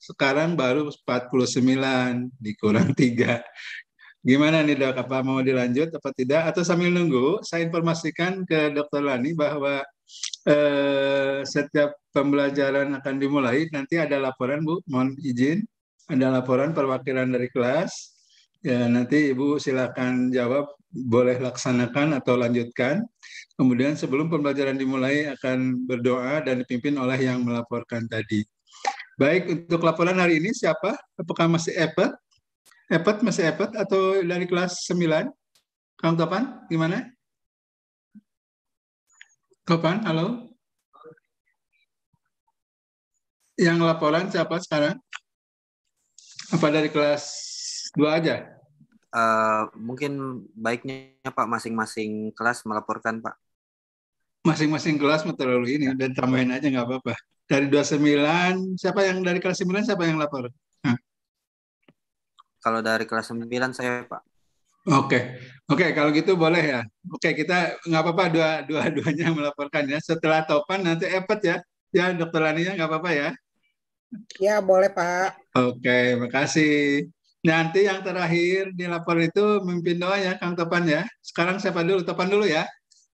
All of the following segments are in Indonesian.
sekarang baru 49 dikurang tiga. Gimana nih dok, apa mau dilanjut atau tidak? Atau sambil nunggu, saya informasikan ke dokter Lani bahwa eh, setiap pembelajaran akan dimulai, nanti ada laporan Bu, mohon izin. Ada laporan perwakilan dari kelas. Ya, nanti Ibu silakan jawab, boleh laksanakan atau lanjutkan. Kemudian sebelum pembelajaran dimulai akan berdoa dan dipimpin oleh yang melaporkan tadi. Baik, untuk laporan hari ini siapa? Apakah masih Epet? Epet masih Epet atau dari kelas 9? Kang Topan, gimana? Topan, halo? Yang laporan siapa sekarang? Apa dari kelas 2 aja? Uh, mungkin baiknya Pak masing-masing kelas melaporkan Pak. Masing-masing kelas terlalu ini, dan tambahin aja nggak apa-apa dari 29 siapa yang dari kelas 9 siapa yang lapor? Kalau dari kelas 9 saya Pak. Oke, okay. oke okay, kalau gitu boleh ya. Oke okay, kita nggak apa-apa dua dua duanya melaporkan ya. Setelah topan nanti epet ya, ya dokter Laninya nggak apa-apa ya. Ya boleh Pak. Oke, okay, makasih. Nanti yang terakhir dilapor itu mimpin doa ya Kang Topan ya. Sekarang siapa dulu? Topan dulu ya.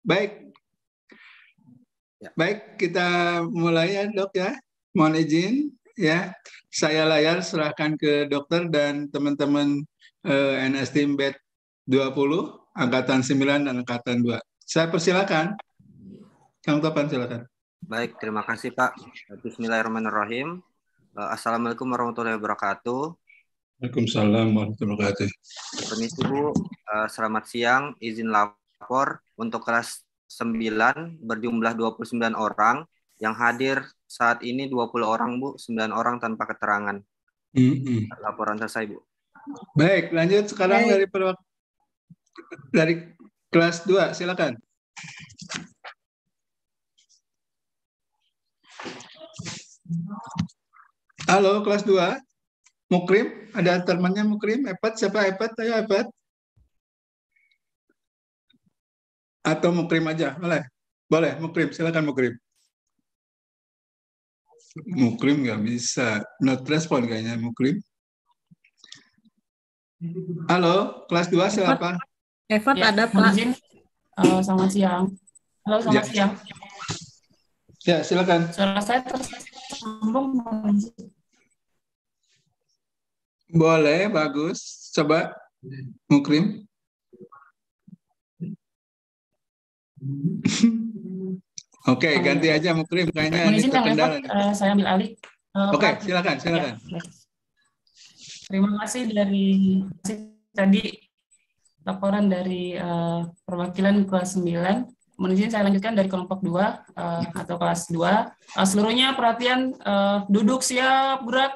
Baik, Ya. Baik, kita mulai ya dok ya. Mohon izin ya. Saya layar serahkan ke dokter dan teman-teman eh, NS Team Bed 20, Angkatan 9 dan Angkatan 2. Saya persilakan. Kang Topan silakan. Baik, terima kasih Pak. Bismillahirrahmanirrahim. Eh, Assalamualaikum warahmatullahi wabarakatuh. Waalaikumsalam warahmatullahi wabarakatuh. Permisi Bu, eh, selamat siang. Izin lapor untuk kelas 9 berjumlah 29 orang. Yang hadir saat ini 20 orang, Bu. 9 orang tanpa keterangan. Mm -hmm. Laporan selesai, Bu. Baik, lanjut sekarang Baik. dari perwak dari kelas 2, silakan. Halo, kelas 2. Mukrim, ada temannya Mukrim? Epat, siapa Epat? Ayo Epat. Atau mukrim aja, boleh? Boleh, mukrim. Silakan mukrim. Mukrim nggak bisa. Not respon kayaknya mukrim. Halo, kelas 2 siapa? Effort ya, ada Pak. Oh, selamat siang. Halo, selamat ya. siang. Ya, silakan. Suara saya tersambung. Boleh, bagus. Coba, Mukrim. Oke, okay, ganti aja Mukrim kayaknya ini ya, terkendala. Uh, saya ambil alih. Uh, Oke, okay, silakan, silakan. Ya. Terima kasih dari tadi laporan dari uh, perwakilan kelas 9. Menurut saya lanjutkan dari kelompok 2 uh, atau kelas 2. Uh, seluruhnya perhatian uh, duduk siap gerak.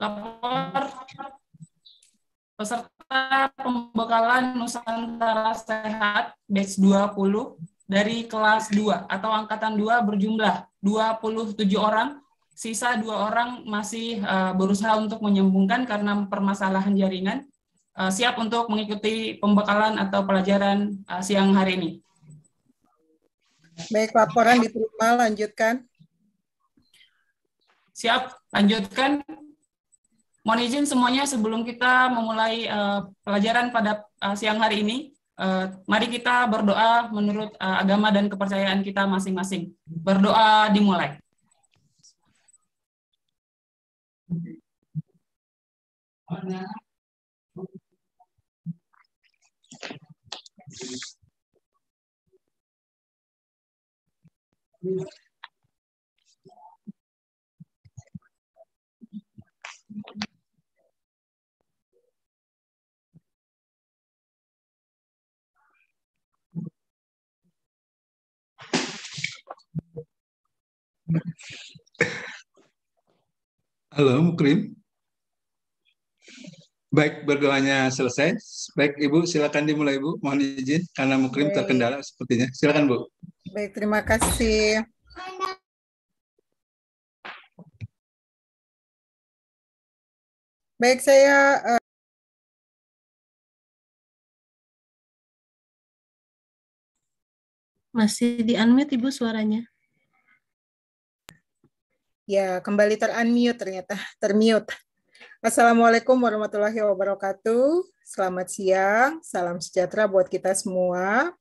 Lapor peserta pembekalan Nusantara Sehat batch 20 dari kelas 2 atau angkatan 2 berjumlah 27 orang, sisa dua orang masih eh, berusaha untuk menyambungkan karena permasalahan jaringan, eh, siap untuk mengikuti pembekalan atau pelajaran eh, siang hari ini. Baik, laporan diterima, lanjutkan. Siap, lanjutkan. Mohon izin semuanya sebelum kita memulai uh, pelajaran pada uh, siang hari ini, uh, mari kita berdoa menurut uh, agama dan kepercayaan kita masing-masing. Berdoa dimulai. Thank you. Halo Mukrim. Baik, berdoanya selesai. Baik, Ibu, silakan dimulai, Ibu. Mohon izin karena Mukrim Baik. terkendala sepertinya. Silakan, Bu. Baik, terima kasih. Baik, saya uh, masih di unmute Ibu suaranya. Ya, kembali terunmute ternyata, termute. Assalamualaikum warahmatullahi wabarakatuh. Selamat siang, salam sejahtera buat kita semua.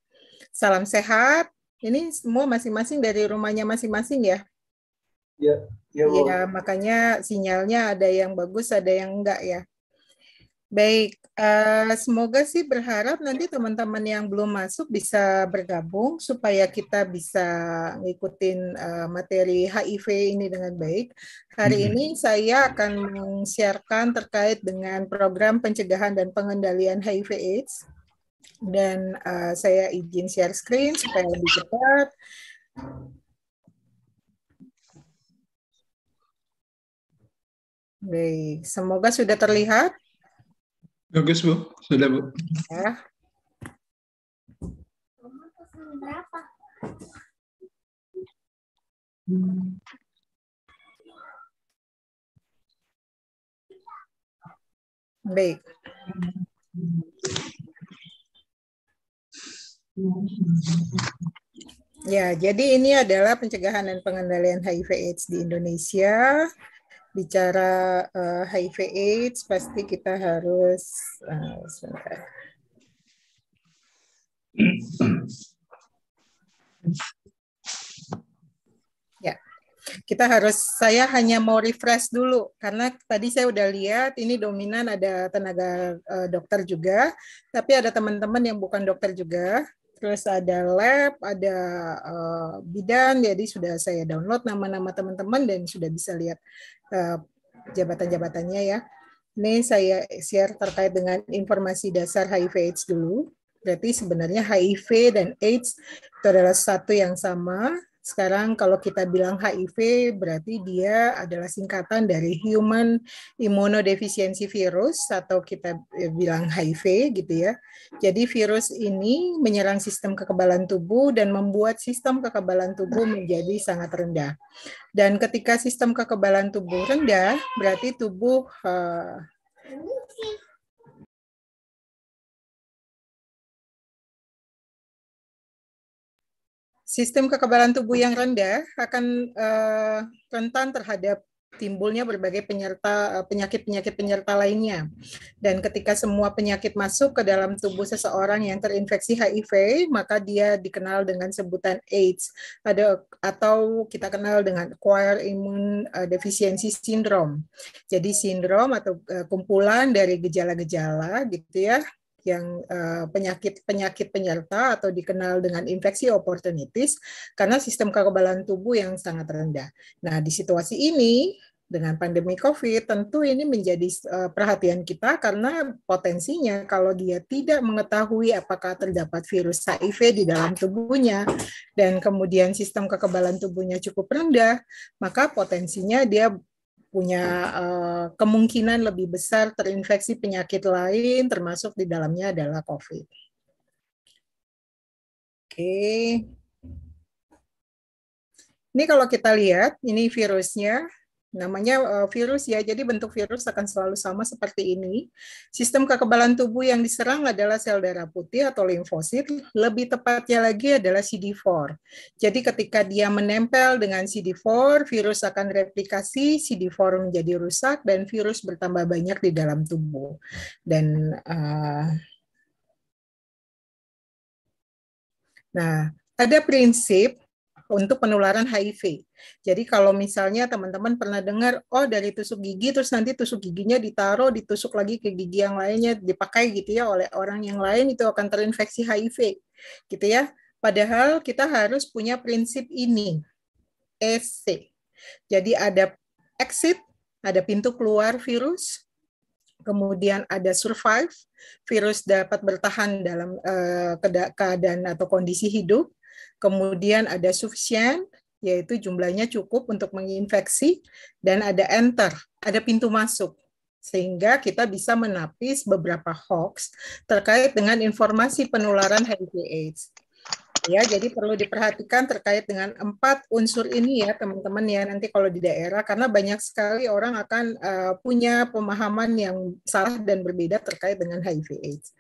Salam sehat. Ini semua masing-masing dari rumahnya masing-masing ya. Ya, ya, ya makanya sinyalnya ada yang bagus, ada yang enggak ya. Baik, uh, semoga sih berharap nanti teman-teman yang belum masuk bisa bergabung supaya kita bisa ngikutin uh, materi HIV ini dengan baik. Hari mm -hmm. ini saya akan mengsiarkan terkait dengan program pencegahan dan pengendalian HIV/AIDS dan uh, saya izin share screen supaya lebih cepat. Baik, semoga sudah terlihat. Bagus, Bu. Sudah, Bu. Ya. Baik. Ya, jadi ini adalah pencegahan dan pengendalian HIV AIDS di Indonesia bicara uh, HIV AIDS pasti kita harus uh, Ya. Kita harus saya hanya mau refresh dulu karena tadi saya udah lihat ini dominan ada tenaga uh, dokter juga, tapi ada teman-teman yang bukan dokter juga terus ada lab, ada uh, bidan, jadi sudah saya download nama-nama teman-teman dan sudah bisa lihat uh, jabatan-jabatannya ya. Ini saya share terkait dengan informasi dasar HIV/AIDS dulu. Berarti sebenarnya HIV dan AIDS itu adalah satu yang sama, sekarang kalau kita bilang HIV berarti dia adalah singkatan dari Human Immunodeficiency Virus atau kita bilang HIV gitu ya. Jadi virus ini menyerang sistem kekebalan tubuh dan membuat sistem kekebalan tubuh menjadi sangat rendah. Dan ketika sistem kekebalan tubuh rendah, berarti tubuh uh, Sistem kekebalan tubuh yang rendah akan uh, rentan terhadap timbulnya berbagai penyerta eh, penyakit-penyakit penyerta lainnya. Dan ketika semua penyakit masuk ke dalam tubuh seseorang yang terinfeksi HIV, maka dia dikenal dengan sebutan AIDS ada atau kita kenal dengan acquired immune eh, deficiency syndrome. Jadi sindrom atau kumpulan dari gejala-gejala gitu ya yang penyakit-penyakit eh, penyerta atau dikenal dengan infeksi oportunitis karena sistem kekebalan tubuh yang sangat rendah. Nah, di situasi ini dengan pandemi COVID, tentu ini menjadi eh, perhatian kita karena potensinya kalau dia tidak mengetahui apakah terdapat virus HIV di dalam tubuhnya dan kemudian sistem kekebalan tubuhnya cukup rendah, maka potensinya dia punya uh, kemungkinan lebih besar terinfeksi penyakit lain, termasuk di dalamnya adalah COVID. Oke. Okay. Ini kalau kita lihat, ini virusnya namanya eh, virus ya. Jadi bentuk virus akan selalu sama seperti ini. Sistem kekebalan tubuh yang diserang adalah sel darah putih atau limfosit, lebih tepatnya lagi adalah CD4. Jadi ketika dia menempel dengan CD4, virus akan replikasi, CD4 menjadi rusak dan virus bertambah banyak di dalam tubuh. Dan uh, Nah, ada prinsip untuk penularan HIV. Jadi kalau misalnya teman-teman pernah dengar, oh dari tusuk gigi terus nanti tusuk giginya ditaruh, ditusuk lagi ke gigi yang lainnya, dipakai gitu ya oleh orang yang lain itu akan terinfeksi HIV, gitu ya. Padahal kita harus punya prinsip ini, EC. Jadi ada exit, ada pintu keluar virus, kemudian ada survive, virus dapat bertahan dalam uh, keadaan atau kondisi hidup, Kemudian ada sufficient, yaitu jumlahnya cukup untuk menginfeksi, dan ada enter, ada pintu masuk. Sehingga kita bisa menapis beberapa hoax terkait dengan informasi penularan HIV AIDS. Ya, jadi perlu diperhatikan terkait dengan empat unsur ini ya teman-teman ya nanti kalau di daerah karena banyak sekali orang akan uh, punya pemahaman yang salah dan berbeda terkait dengan HIV/AIDS.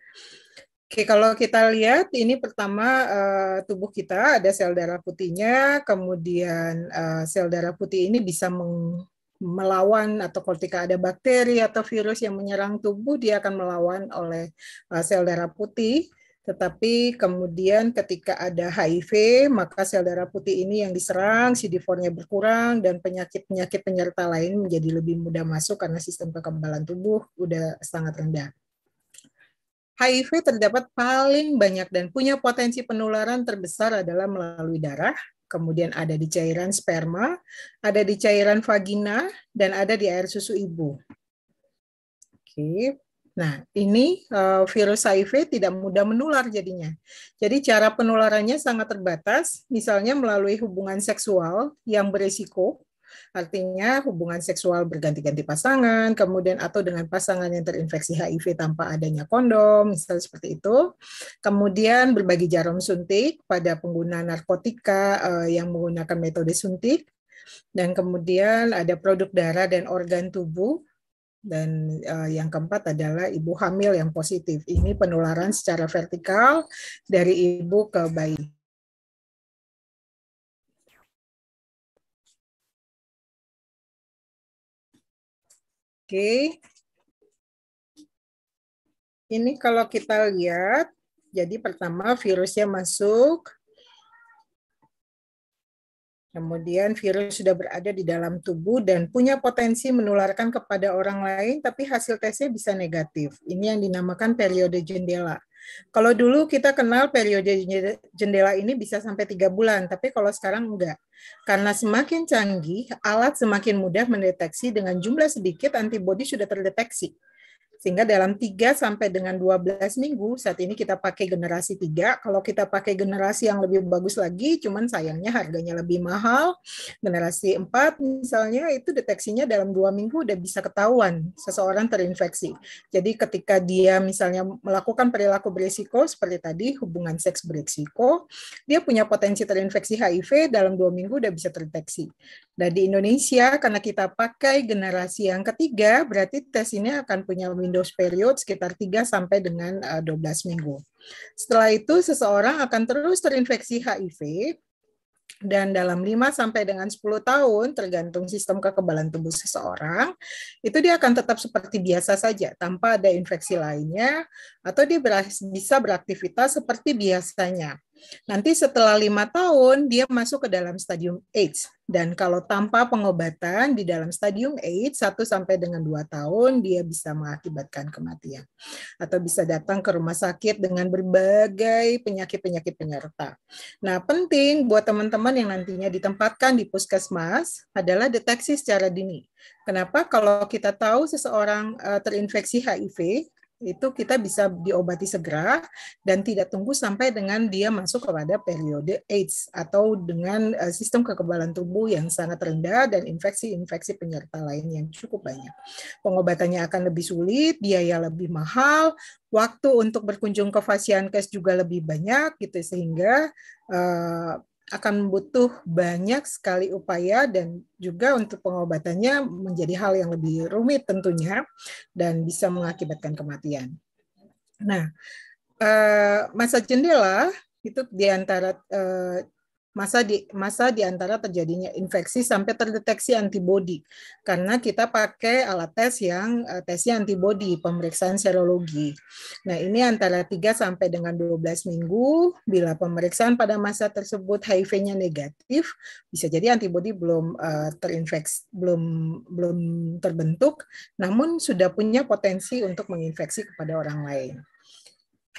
Oke, kalau kita lihat ini pertama uh, tubuh kita ada sel darah putihnya, kemudian uh, sel darah putih ini bisa meng melawan atau ketika ada bakteri atau virus yang menyerang tubuh dia akan melawan oleh uh, sel darah putih tetapi kemudian ketika ada HIV maka sel darah putih ini yang diserang CD4-nya berkurang dan penyakit-penyakit penyerta lain menjadi lebih mudah masuk karena sistem kekebalan tubuh sudah sangat rendah. HIV terdapat paling banyak dan punya potensi penularan terbesar adalah melalui darah, kemudian ada di cairan sperma, ada di cairan vagina, dan ada di air susu ibu. Oke. Nah, ini eh, virus HIV tidak mudah menular jadinya. Jadi cara penularannya sangat terbatas, misalnya melalui hubungan seksual yang berisiko, Artinya hubungan seksual berganti-ganti pasangan, kemudian atau dengan pasangan yang terinfeksi HIV tanpa adanya kondom, misalnya seperti itu. Kemudian berbagi jarum suntik pada pengguna narkotika eh, yang menggunakan metode suntik. Dan kemudian ada produk darah dan organ tubuh dan eh, yang keempat adalah ibu hamil yang positif. Ini penularan secara vertikal dari ibu ke bayi. Oke. Ini kalau kita lihat, jadi pertama virusnya masuk, Kemudian virus sudah berada di dalam tubuh dan punya potensi menularkan kepada orang lain, tapi hasil tesnya bisa negatif. Ini yang dinamakan periode jendela. Kalau dulu kita kenal periode jendela ini bisa sampai tiga bulan, tapi kalau sekarang enggak. Karena semakin canggih, alat semakin mudah mendeteksi dengan jumlah sedikit antibodi sudah terdeteksi. Sehingga dalam 3 sampai dengan 12 minggu, saat ini kita pakai generasi 3. Kalau kita pakai generasi yang lebih bagus lagi, cuman sayangnya harganya lebih mahal. Generasi 4 misalnya itu deteksinya dalam 2 minggu udah bisa ketahuan seseorang terinfeksi. Jadi ketika dia misalnya melakukan perilaku berisiko seperti tadi, hubungan seks berisiko, dia punya potensi terinfeksi HIV dalam 2 minggu udah bisa terdeteksi. Dan di Indonesia, karena kita pakai generasi yang ketiga, berarti tes ini akan punya windows period sekitar 3 sampai dengan 12 eh, minggu. Setelah itu seseorang akan terus terinfeksi HIV dan dalam 5 sampai dengan 10 tahun tergantung sistem kekebalan tubuh seseorang itu dia akan tetap seperti biasa saja tanpa ada infeksi lainnya atau dia bisa beraktivitas seperti biasanya Nanti setelah lima tahun, dia masuk ke dalam stadium AIDS. Dan kalau tanpa pengobatan di dalam stadium AIDS, 1 sampai dengan dua tahun, dia bisa mengakibatkan kematian. Atau bisa datang ke rumah sakit dengan berbagai penyakit-penyakit penyerta. Nah, penting buat teman-teman yang nantinya ditempatkan di puskesmas adalah deteksi secara dini. Kenapa? Kalau kita tahu seseorang eh, terinfeksi HIV, itu kita bisa diobati segera dan tidak tunggu sampai dengan dia masuk kepada periode AIDS atau dengan eh, sistem kekebalan tubuh yang sangat rendah dan infeksi-infeksi penyerta lain yang cukup banyak. Pengobatannya akan lebih sulit, biaya lebih mahal, waktu untuk berkunjung ke fasiankes juga lebih banyak gitu sehingga uh, akan butuh banyak sekali upaya dan juga untuk pengobatannya menjadi hal yang lebih rumit tentunya dan bisa mengakibatkan kematian. Nah, eh, masa jendela itu di antara eh, masa di masa di antara terjadinya infeksi sampai terdeteksi antibodi karena kita pakai alat tes yang eh, tesnya antibodi pemeriksaan serologi. Nah, ini antara 3 sampai dengan 12 minggu bila pemeriksaan pada masa tersebut HIV-nya negatif, bisa jadi antibodi belum eh, terinfeksi belum belum terbentuk namun sudah punya potensi untuk menginfeksi kepada orang lain.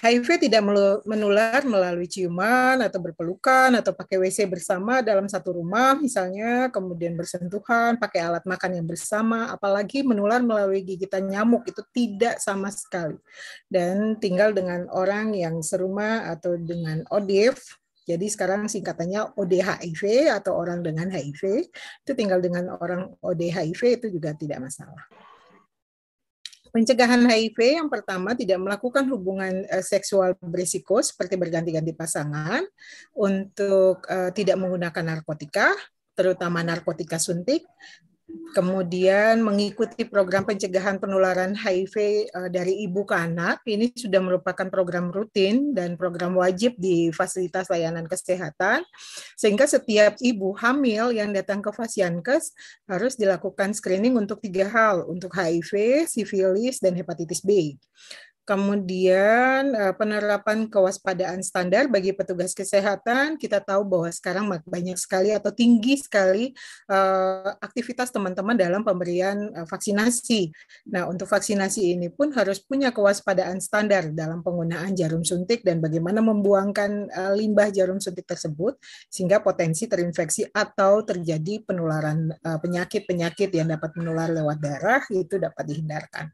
HIV tidak menular melalui ciuman atau berpelukan atau pakai WC bersama dalam satu rumah misalnya, kemudian bersentuhan, pakai alat makan yang bersama, apalagi menular melalui gigitan nyamuk itu tidak sama sekali. Dan tinggal dengan orang yang serumah atau dengan ODIF, jadi sekarang singkatannya ODHIV atau orang dengan HIV, itu tinggal dengan orang ODHIV itu juga tidak masalah. Pencegahan HIV yang pertama tidak melakukan hubungan uh, seksual berisiko seperti berganti-ganti pasangan untuk uh, tidak menggunakan narkotika, terutama narkotika suntik, kemudian mengikuti program pencegahan penularan HIV eh, dari ibu ke anak ini sudah merupakan program rutin dan program wajib di fasilitas layanan kesehatan sehingga setiap ibu hamil yang datang ke Fasiankes harus dilakukan screening untuk tiga hal untuk HIV, sifilis dan hepatitis B. Kemudian eh, penerapan kewaspadaan standar bagi petugas kesehatan, kita tahu bahwa sekarang banyak sekali atau tinggi sekali eh, aktivitas teman-teman dalam pemberian eh, vaksinasi. Nah, untuk vaksinasi ini pun harus punya kewaspadaan standar dalam penggunaan jarum suntik dan bagaimana membuangkan limbah jarum suntik tersebut sehingga potensi terinfeksi atau terjadi penularan penyakit-penyakit yang dapat menular lewat darah itu dapat dihindarkan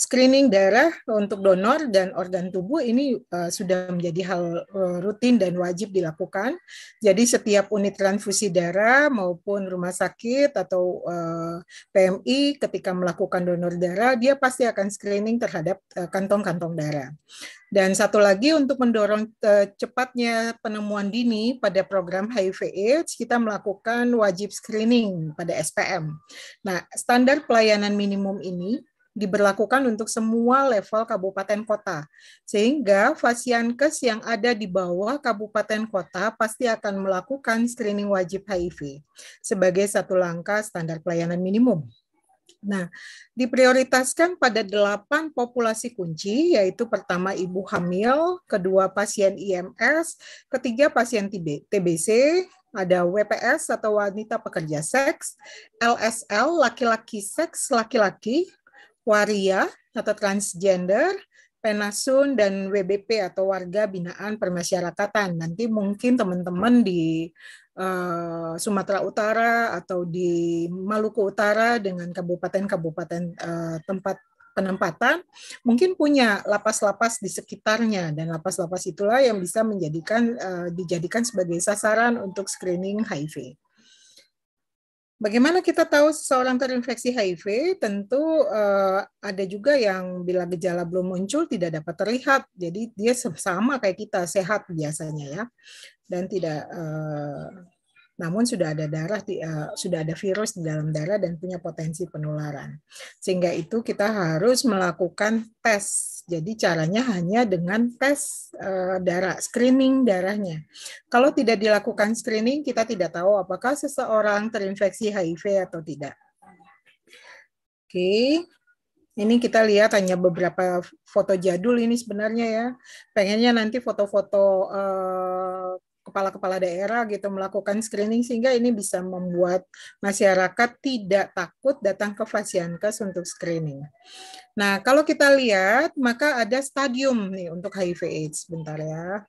screening darah untuk donor dan organ tubuh ini uh, sudah menjadi hal eh, rutin dan wajib dilakukan. Jadi setiap unit transfusi darah maupun rumah sakit atau uh, eh, PMI ketika melakukan donor darah dia pasti akan screening terhadap kantong-kantong uh, darah. Dan satu lagi untuk mendorong uh, cepatnya penemuan dini pada program HIV/AIDS kita melakukan wajib screening pada SPM. Nah, standar pelayanan minimum ini diberlakukan untuk semua level kabupaten kota. Sehingga fasiankes yang ada di bawah kabupaten kota pasti akan melakukan screening wajib HIV sebagai satu langkah standar pelayanan minimum. Nah, diprioritaskan pada delapan populasi kunci, yaitu pertama ibu hamil, kedua pasien IMS, ketiga pasien TBC, ada WPS atau wanita pekerja seks, LSL laki-laki seks laki-laki, waria atau transgender, penasun, dan WBP atau warga binaan permasyarakatan. Nanti mungkin teman-teman di uh, Sumatera Utara atau di Maluku Utara dengan kabupaten-kabupaten uh, tempat penempatan mungkin punya lapas-lapas di sekitarnya dan lapas-lapas itulah yang bisa menjadikan uh, dijadikan sebagai sasaran untuk screening HIV. Bagaimana kita tahu seseorang terinfeksi HIV? Tentu uh, ada juga yang bila gejala belum muncul tidak dapat terlihat. Jadi dia sama kayak kita sehat biasanya ya, dan tidak. Uh, namun sudah ada darah, di, uh, sudah ada virus di dalam darah dan punya potensi penularan. Sehingga itu kita harus melakukan tes jadi caranya hanya dengan tes uh, darah, screening darahnya. Kalau tidak dilakukan screening, kita tidak tahu apakah seseorang terinfeksi HIV atau tidak. Oke, okay. ini kita lihat hanya beberapa foto jadul ini sebenarnya ya. Pengennya nanti foto-foto uh, kepala-kepala daerah gitu melakukan screening sehingga ini bisa membuat masyarakat tidak takut datang ke Fasiankes untuk screening. Nah, kalau kita lihat maka ada stadium nih untuk HIV AIDS. Bentar ya.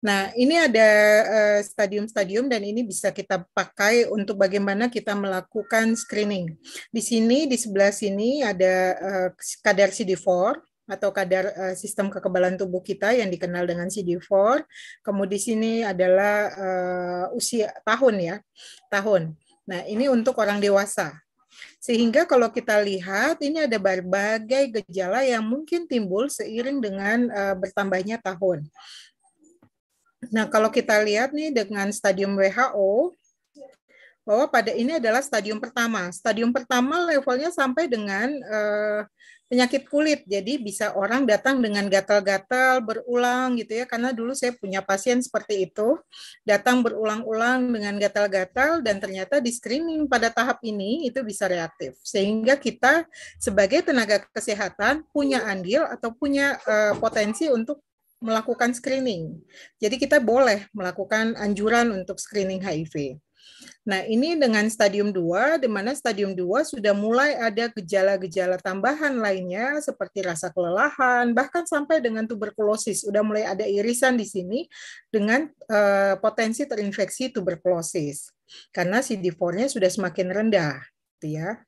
Nah, ini ada eh, stadium-stadium uh, dan ini bisa kita pakai untuk bagaimana kita melakukan screening. Di sini, di sebelah sini ada uh, kadar CD4 atau kadar uh, sistem kekebalan tubuh kita yang dikenal dengan CD4. Kemudian di sini adalah uh, usia tahun ya, tahun. Nah, ini untuk orang dewasa. Sehingga kalau kita lihat ini ada berbagai gejala yang mungkin timbul seiring dengan uh, bertambahnya tahun. Nah, kalau kita lihat nih dengan stadium WHO, bahwa pada ini adalah stadium pertama. Stadium pertama levelnya sampai dengan uh, penyakit kulit. Jadi bisa orang datang dengan gatal-gatal berulang gitu ya. Karena dulu saya punya pasien seperti itu, datang berulang-ulang dengan gatal-gatal dan ternyata di screening pada tahap ini itu bisa reaktif. Sehingga kita sebagai tenaga kesehatan punya andil atau punya uh, potensi untuk melakukan screening. Jadi kita boleh melakukan anjuran untuk screening HIV. Nah, ini dengan stadium 2 di mana stadium 2 sudah mulai ada gejala-gejala tambahan lainnya seperti rasa kelelahan, bahkan sampai dengan tuberkulosis. Sudah mulai ada irisan di sini dengan uh, potensi terinfeksi tuberkulosis. Karena CD4-nya sudah semakin rendah, gitu ya.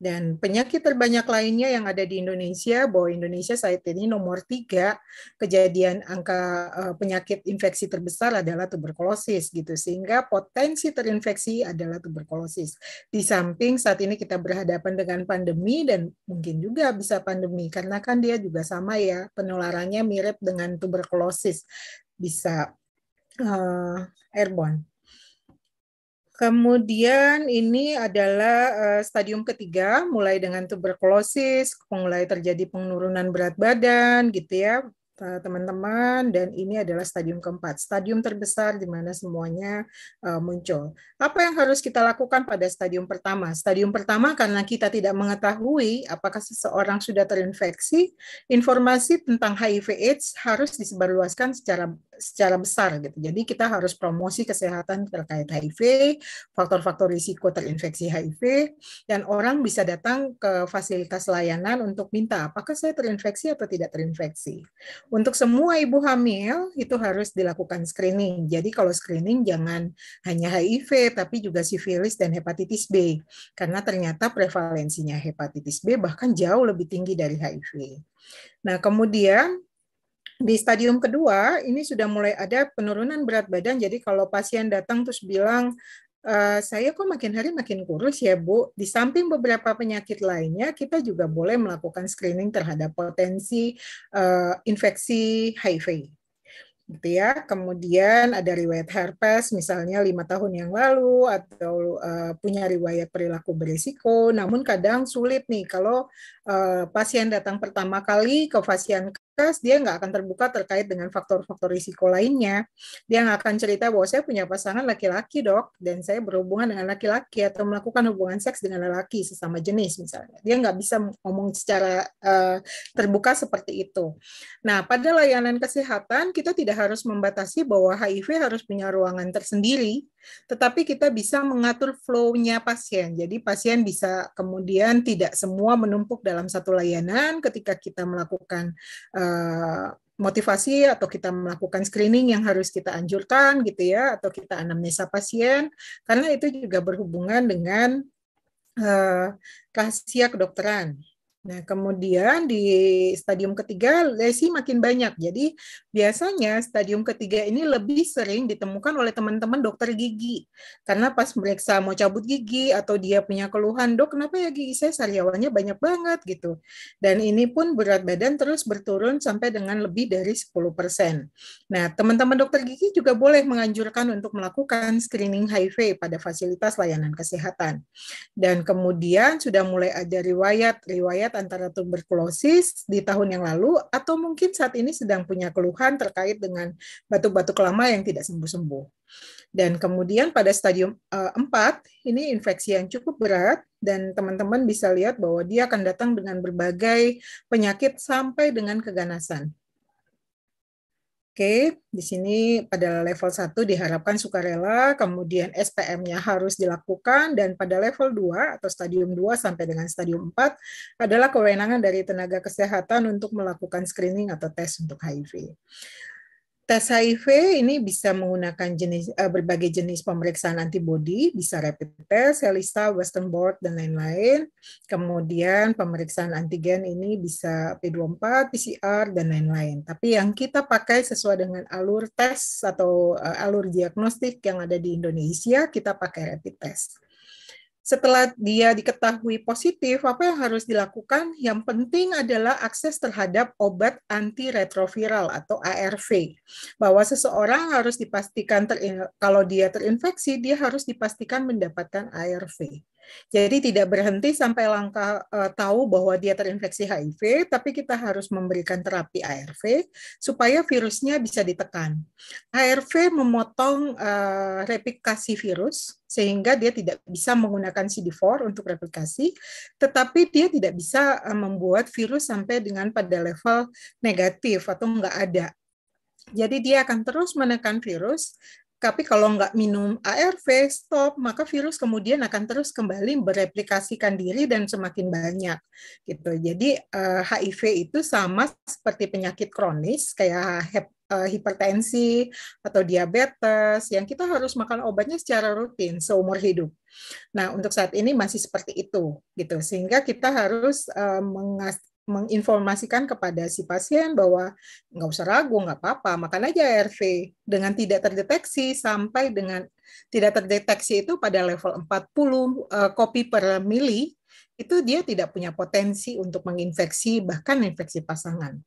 Dan penyakit terbanyak lainnya yang ada di Indonesia, bahwa Indonesia saat ini nomor tiga kejadian angka eh, penyakit infeksi terbesar adalah tuberkulosis gitu, sehingga potensi terinfeksi adalah tuberkulosis. Di samping saat ini kita berhadapan dengan pandemi dan mungkin juga bisa pandemi karena kan dia juga sama ya penularannya mirip dengan tuberkulosis, bisa uh, airborne. Kemudian ini adalah eh, stadium ketiga, mulai dengan tuberkulosis, mulai terjadi penurunan berat badan, gitu ya, teman-teman. Dan ini adalah stadium keempat, stadium terbesar di mana semuanya uh, muncul. Apa yang harus kita lakukan pada stadium pertama? Stadium pertama karena kita tidak mengetahui apakah seseorang sudah terinfeksi, informasi tentang HIV/AIDS harus disebarluaskan secara secara besar gitu. Jadi kita harus promosi kesehatan terkait HIV, faktor-faktor risiko terinfeksi HIV, dan orang bisa datang ke fasilitas layanan untuk minta apakah saya terinfeksi atau tidak terinfeksi. Untuk semua ibu hamil itu harus dilakukan screening. Jadi kalau screening jangan hanya HIV tapi juga sifilis dan hepatitis B karena ternyata prevalensinya hepatitis B bahkan jauh lebih tinggi dari HIV. Nah, kemudian di stadium kedua ini sudah mulai ada penurunan berat badan. Jadi kalau pasien datang terus bilang e, saya kok makin hari makin kurus ya Bu. Di samping beberapa penyakit lainnya, kita juga boleh melakukan screening terhadap potensi uh, infeksi HIV gitu ya. Kemudian ada riwayat herpes misalnya lima tahun yang lalu atau uh, punya riwayat perilaku berisiko. Namun kadang sulit nih kalau uh, pasien datang pertama kali ke pasien tes, dia nggak akan terbuka terkait dengan faktor-faktor risiko lainnya. Dia nggak akan cerita bahwa saya punya pasangan laki-laki dok, dan saya berhubungan dengan laki-laki atau melakukan hubungan seks dengan laki sesama jenis misalnya. Dia nggak bisa ngomong secara uh, terbuka seperti itu. Nah, pada layanan kesehatan kita tidak harus membatasi bahwa HIV harus punya ruangan tersendiri, tetapi kita bisa mengatur flow-nya pasien. Jadi pasien bisa kemudian tidak semua menumpuk dalam satu layanan ketika kita melakukan uh, motivasi atau kita melakukan screening yang harus kita anjurkan gitu ya atau kita anamnesa pasien karena itu juga berhubungan dengan uh, rahasia kedokteran Nah, kemudian di stadium ketiga lesi makin banyak. Jadi, biasanya stadium ketiga ini lebih sering ditemukan oleh teman-teman dokter gigi. Karena pas mereka mau cabut gigi atau dia punya keluhan, "Dok, kenapa ya gigi saya sariawannya banyak banget?" gitu. Dan ini pun berat badan terus berturun sampai dengan lebih dari 10%. Nah, teman-teman dokter gigi juga boleh menganjurkan untuk melakukan screening HIV pada fasilitas layanan kesehatan. Dan kemudian sudah mulai ada riwayat-riwayat terkait antara tuberkulosis di tahun yang lalu atau mungkin saat ini sedang punya keluhan terkait dengan batuk-batuk lama yang tidak sembuh-sembuh. Dan kemudian pada stadium uh, eh, 4 ini infeksi yang cukup berat dan teman-teman bisa lihat bahwa dia akan datang dengan berbagai penyakit sampai dengan keganasan. Oke, di sini pada level 1 diharapkan sukarela, kemudian SPM-nya harus dilakukan, dan pada level 2 atau stadium 2 sampai dengan stadium 4 adalah kewenangan dari tenaga kesehatan untuk melakukan screening atau tes untuk HIV. Tes HIV ini bisa menggunakan jenis eh, berbagai jenis pemeriksaan antibody, bisa rapid test, ELISA, Western Board dan lain-lain. Kemudian pemeriksaan antigen ini bisa P24, PCR dan lain-lain. Tapi yang kita pakai sesuai dengan alur tes atau eh, alur diagnostik yang ada di Indonesia, kita pakai rapid test setelah dia diketahui positif, apa yang harus dilakukan? Yang penting adalah akses terhadap obat antiretroviral atau ARV. Bahwa seseorang harus dipastikan kalau dia terinfeksi, dia harus dipastikan mendapatkan ARV. Jadi tidak berhenti sampai langkah uh, tahu bahwa dia terinfeksi HIV, tapi kita harus memberikan terapi ARV supaya virusnya bisa ditekan. ARV memotong uh, replikasi virus sehingga dia tidak bisa menggunakan CD4 untuk replikasi, tetapi dia tidak bisa uh, membuat virus sampai dengan pada level negatif atau nggak ada. Jadi dia akan terus menekan virus tapi kalau nggak minum ARV, stop, maka virus kemudian akan terus kembali bereplikasikan diri dan semakin banyak. Gitu. Jadi HIV eh, itu sama seperti penyakit kronis kayak eh, hipertensi atau diabetes yang kita harus makan obatnya secara rutin seumur hidup. Nah, untuk saat ini masih seperti itu gitu. Sehingga kita harus uh, mengas menginformasikan kepada si pasien bahwa nggak usah ragu, nggak apa-apa, makan aja ARV dengan tidak terdeteksi sampai dengan tidak terdeteksi itu pada level 40 eh, kopi per mili itu dia tidak punya potensi untuk menginfeksi bahkan infeksi pasangan.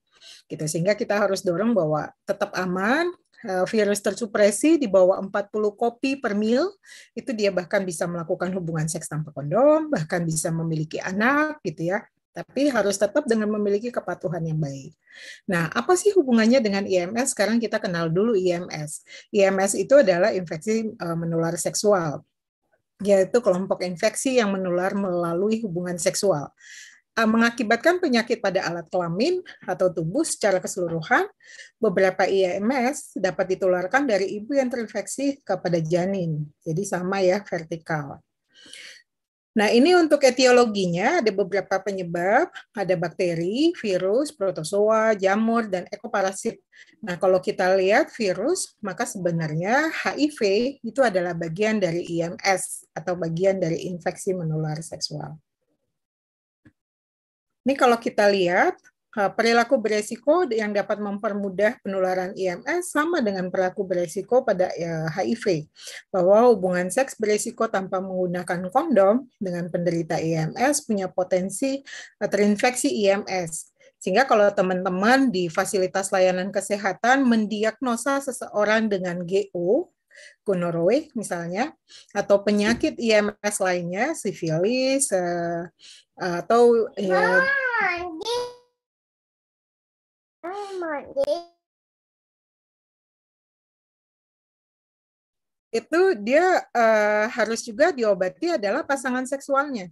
Gitu sehingga kita harus dorong bahwa tetap aman, eh, virus tersupresi di bawah 40 kopi per mil, itu dia bahkan bisa melakukan hubungan seks tanpa kondom, bahkan bisa memiliki anak gitu ya tapi harus tetap dengan memiliki kepatuhan yang baik. Nah, apa sih hubungannya dengan IMS? Sekarang kita kenal dulu IMS. IMS itu adalah infeksi e, menular seksual, yaitu kelompok infeksi yang menular melalui hubungan seksual. E, mengakibatkan penyakit pada alat kelamin atau tubuh secara keseluruhan, beberapa IMS dapat ditularkan dari ibu yang terinfeksi kepada janin. Jadi sama ya vertikal. Nah, ini untuk etiologinya ada beberapa penyebab, ada bakteri, virus, protozoa, jamur, dan ekoparasit. Nah, kalau kita lihat virus, maka sebenarnya HIV itu adalah bagian dari IMS atau bagian dari infeksi menular seksual. Ini kalau kita lihat Eh, perilaku beresiko yang dapat mempermudah penularan IMS sama dengan perilaku beresiko pada ya, HIV, bahwa hubungan seks beresiko tanpa menggunakan kondom dengan penderita IMS punya potensi eh, terinfeksi IMS. Sehingga kalau teman-teman di fasilitas layanan kesehatan mendiagnosa seseorang dengan GO, gonorrhoe misalnya, atau penyakit IMS lainnya, sifilis, eh, atau... Ya, itu dia uh, harus juga diobati adalah pasangan seksualnya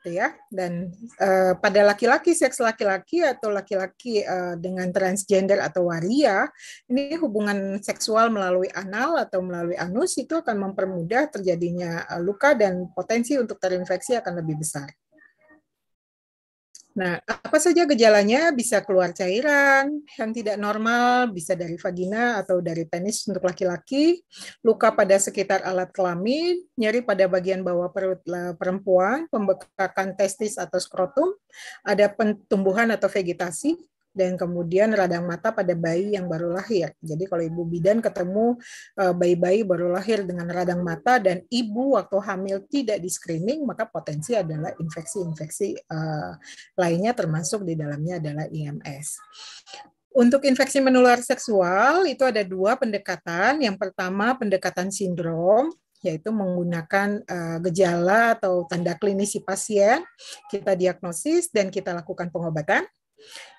gitu ya dan uh, pada laki-laki seks laki-laki atau laki-laki uh, dengan transgender atau waria ini hubungan seksual melalui anal atau melalui anus itu akan mempermudah terjadinya luka dan potensi untuk terinfeksi akan lebih besar. Nah, apa saja gejalanya? Bisa keluar cairan yang tidak normal, bisa dari vagina atau dari penis untuk laki-laki, luka pada sekitar alat kelamin, nyeri pada bagian bawah perut perempuan, pembekakan testis atau skrotum, ada pertumbuhan atau vegetasi, dan kemudian radang mata pada bayi yang baru lahir. Jadi kalau ibu bidan ketemu eh, bayi-bayi baru lahir dengan radang mata dan ibu waktu hamil tidak di screening, maka potensi adalah infeksi-infeksi eh, lainnya termasuk di dalamnya adalah IMS. Untuk infeksi menular seksual itu ada dua pendekatan. Yang pertama pendekatan sindrom, yaitu menggunakan uh, gejala atau tanda klinisi pasien, kita diagnosis dan kita lakukan pengobatan.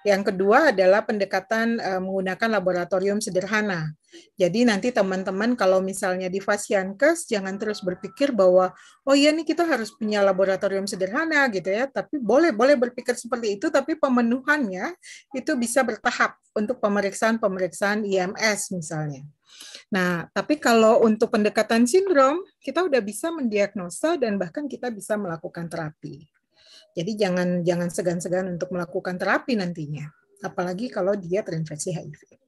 Yang kedua adalah pendekatan uh, menggunakan laboratorium sederhana. Jadi nanti teman-teman kalau misalnya di Fasiankes jangan terus berpikir bahwa oh iya nih kita harus punya laboratorium sederhana gitu ya, tapi boleh boleh berpikir seperti itu tapi pemenuhannya itu bisa bertahap untuk pemeriksaan-pemeriksaan IMS misalnya. Nah, tapi kalau untuk pendekatan sindrom, kita udah bisa mendiagnosa dan bahkan kita bisa melakukan terapi. Jadi jangan jangan segan-segan untuk melakukan terapi nantinya, apalagi kalau dia terinfeksi HIV.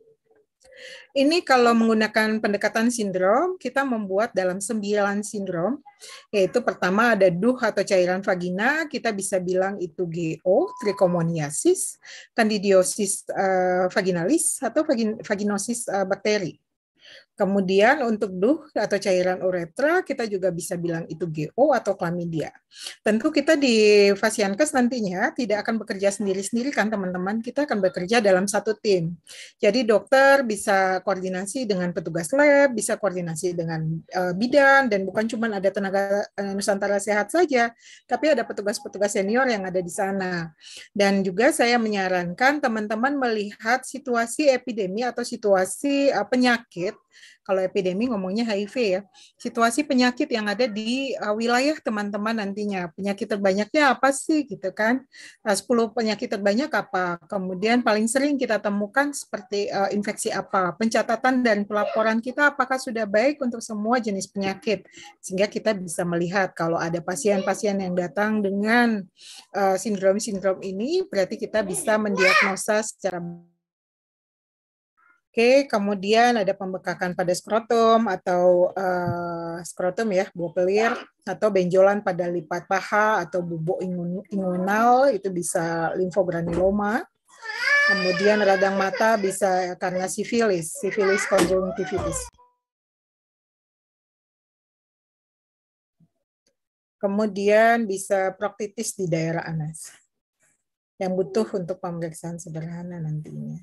Ini kalau menggunakan pendekatan sindrom, kita membuat dalam sembilan sindrom, yaitu pertama ada duh atau cairan vagina, kita bisa bilang itu GO, trichomoniasis, candidiosis uh, vaginalis, atau vaginosis eh, bakteri. Kemudian untuk duh atau cairan uretra kita juga bisa bilang itu GO atau klamidia. Tentu kita di Fasiankes nantinya tidak akan bekerja sendiri-sendiri kan teman-teman, kita akan bekerja dalam satu tim. Jadi dokter bisa koordinasi dengan petugas lab, bisa koordinasi dengan uh, bidan dan bukan cuma ada tenaga uh, Nusantara sehat saja, tapi ada petugas-petugas senior yang ada di sana. Dan juga saya menyarankan teman-teman melihat situasi epidemi atau situasi uh, penyakit kalau epidemi ngomongnya HIV ya. Situasi penyakit yang ada di uh, wilayah teman-teman nantinya. Penyakit terbanyaknya apa sih gitu kan? Uh, 10 penyakit terbanyak apa? Kemudian paling sering kita temukan seperti uh, infeksi apa? Pencatatan dan pelaporan kita apakah sudah baik untuk semua jenis penyakit? Sehingga kita bisa melihat kalau ada pasien-pasien yang datang dengan uh, sindrom-sindrom uh, ini berarti kita bisa mendiagnosa secara Oke, kemudian ada pembekakan pada skrotum atau uh, skrotum ya, buah pelir atau benjolan pada lipat paha atau bubuk ingun, itu bisa limfogranuloma. Kemudian radang mata bisa karena sifilis, sifilis konjungtivitis. Kemudian bisa proktitis di daerah anus. yang butuh untuk pemeriksaan sederhana nantinya.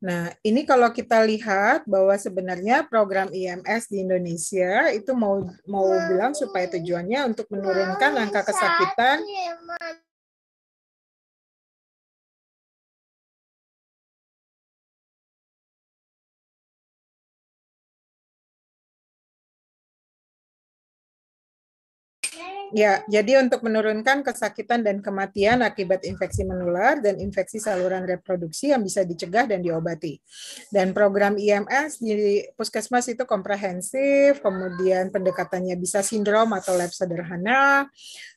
Nah, ini kalau kita lihat bahwa sebenarnya program IMS di Indonesia itu mau mau bilang supaya tujuannya untuk menurunkan angka kesakitan ya, Ya, jadi untuk menurunkan kesakitan dan kematian akibat infeksi menular dan infeksi saluran reproduksi yang bisa dicegah dan diobati. Dan program IMS di puskesmas itu komprehensif, kemudian pendekatannya bisa sindrom atau lab sederhana,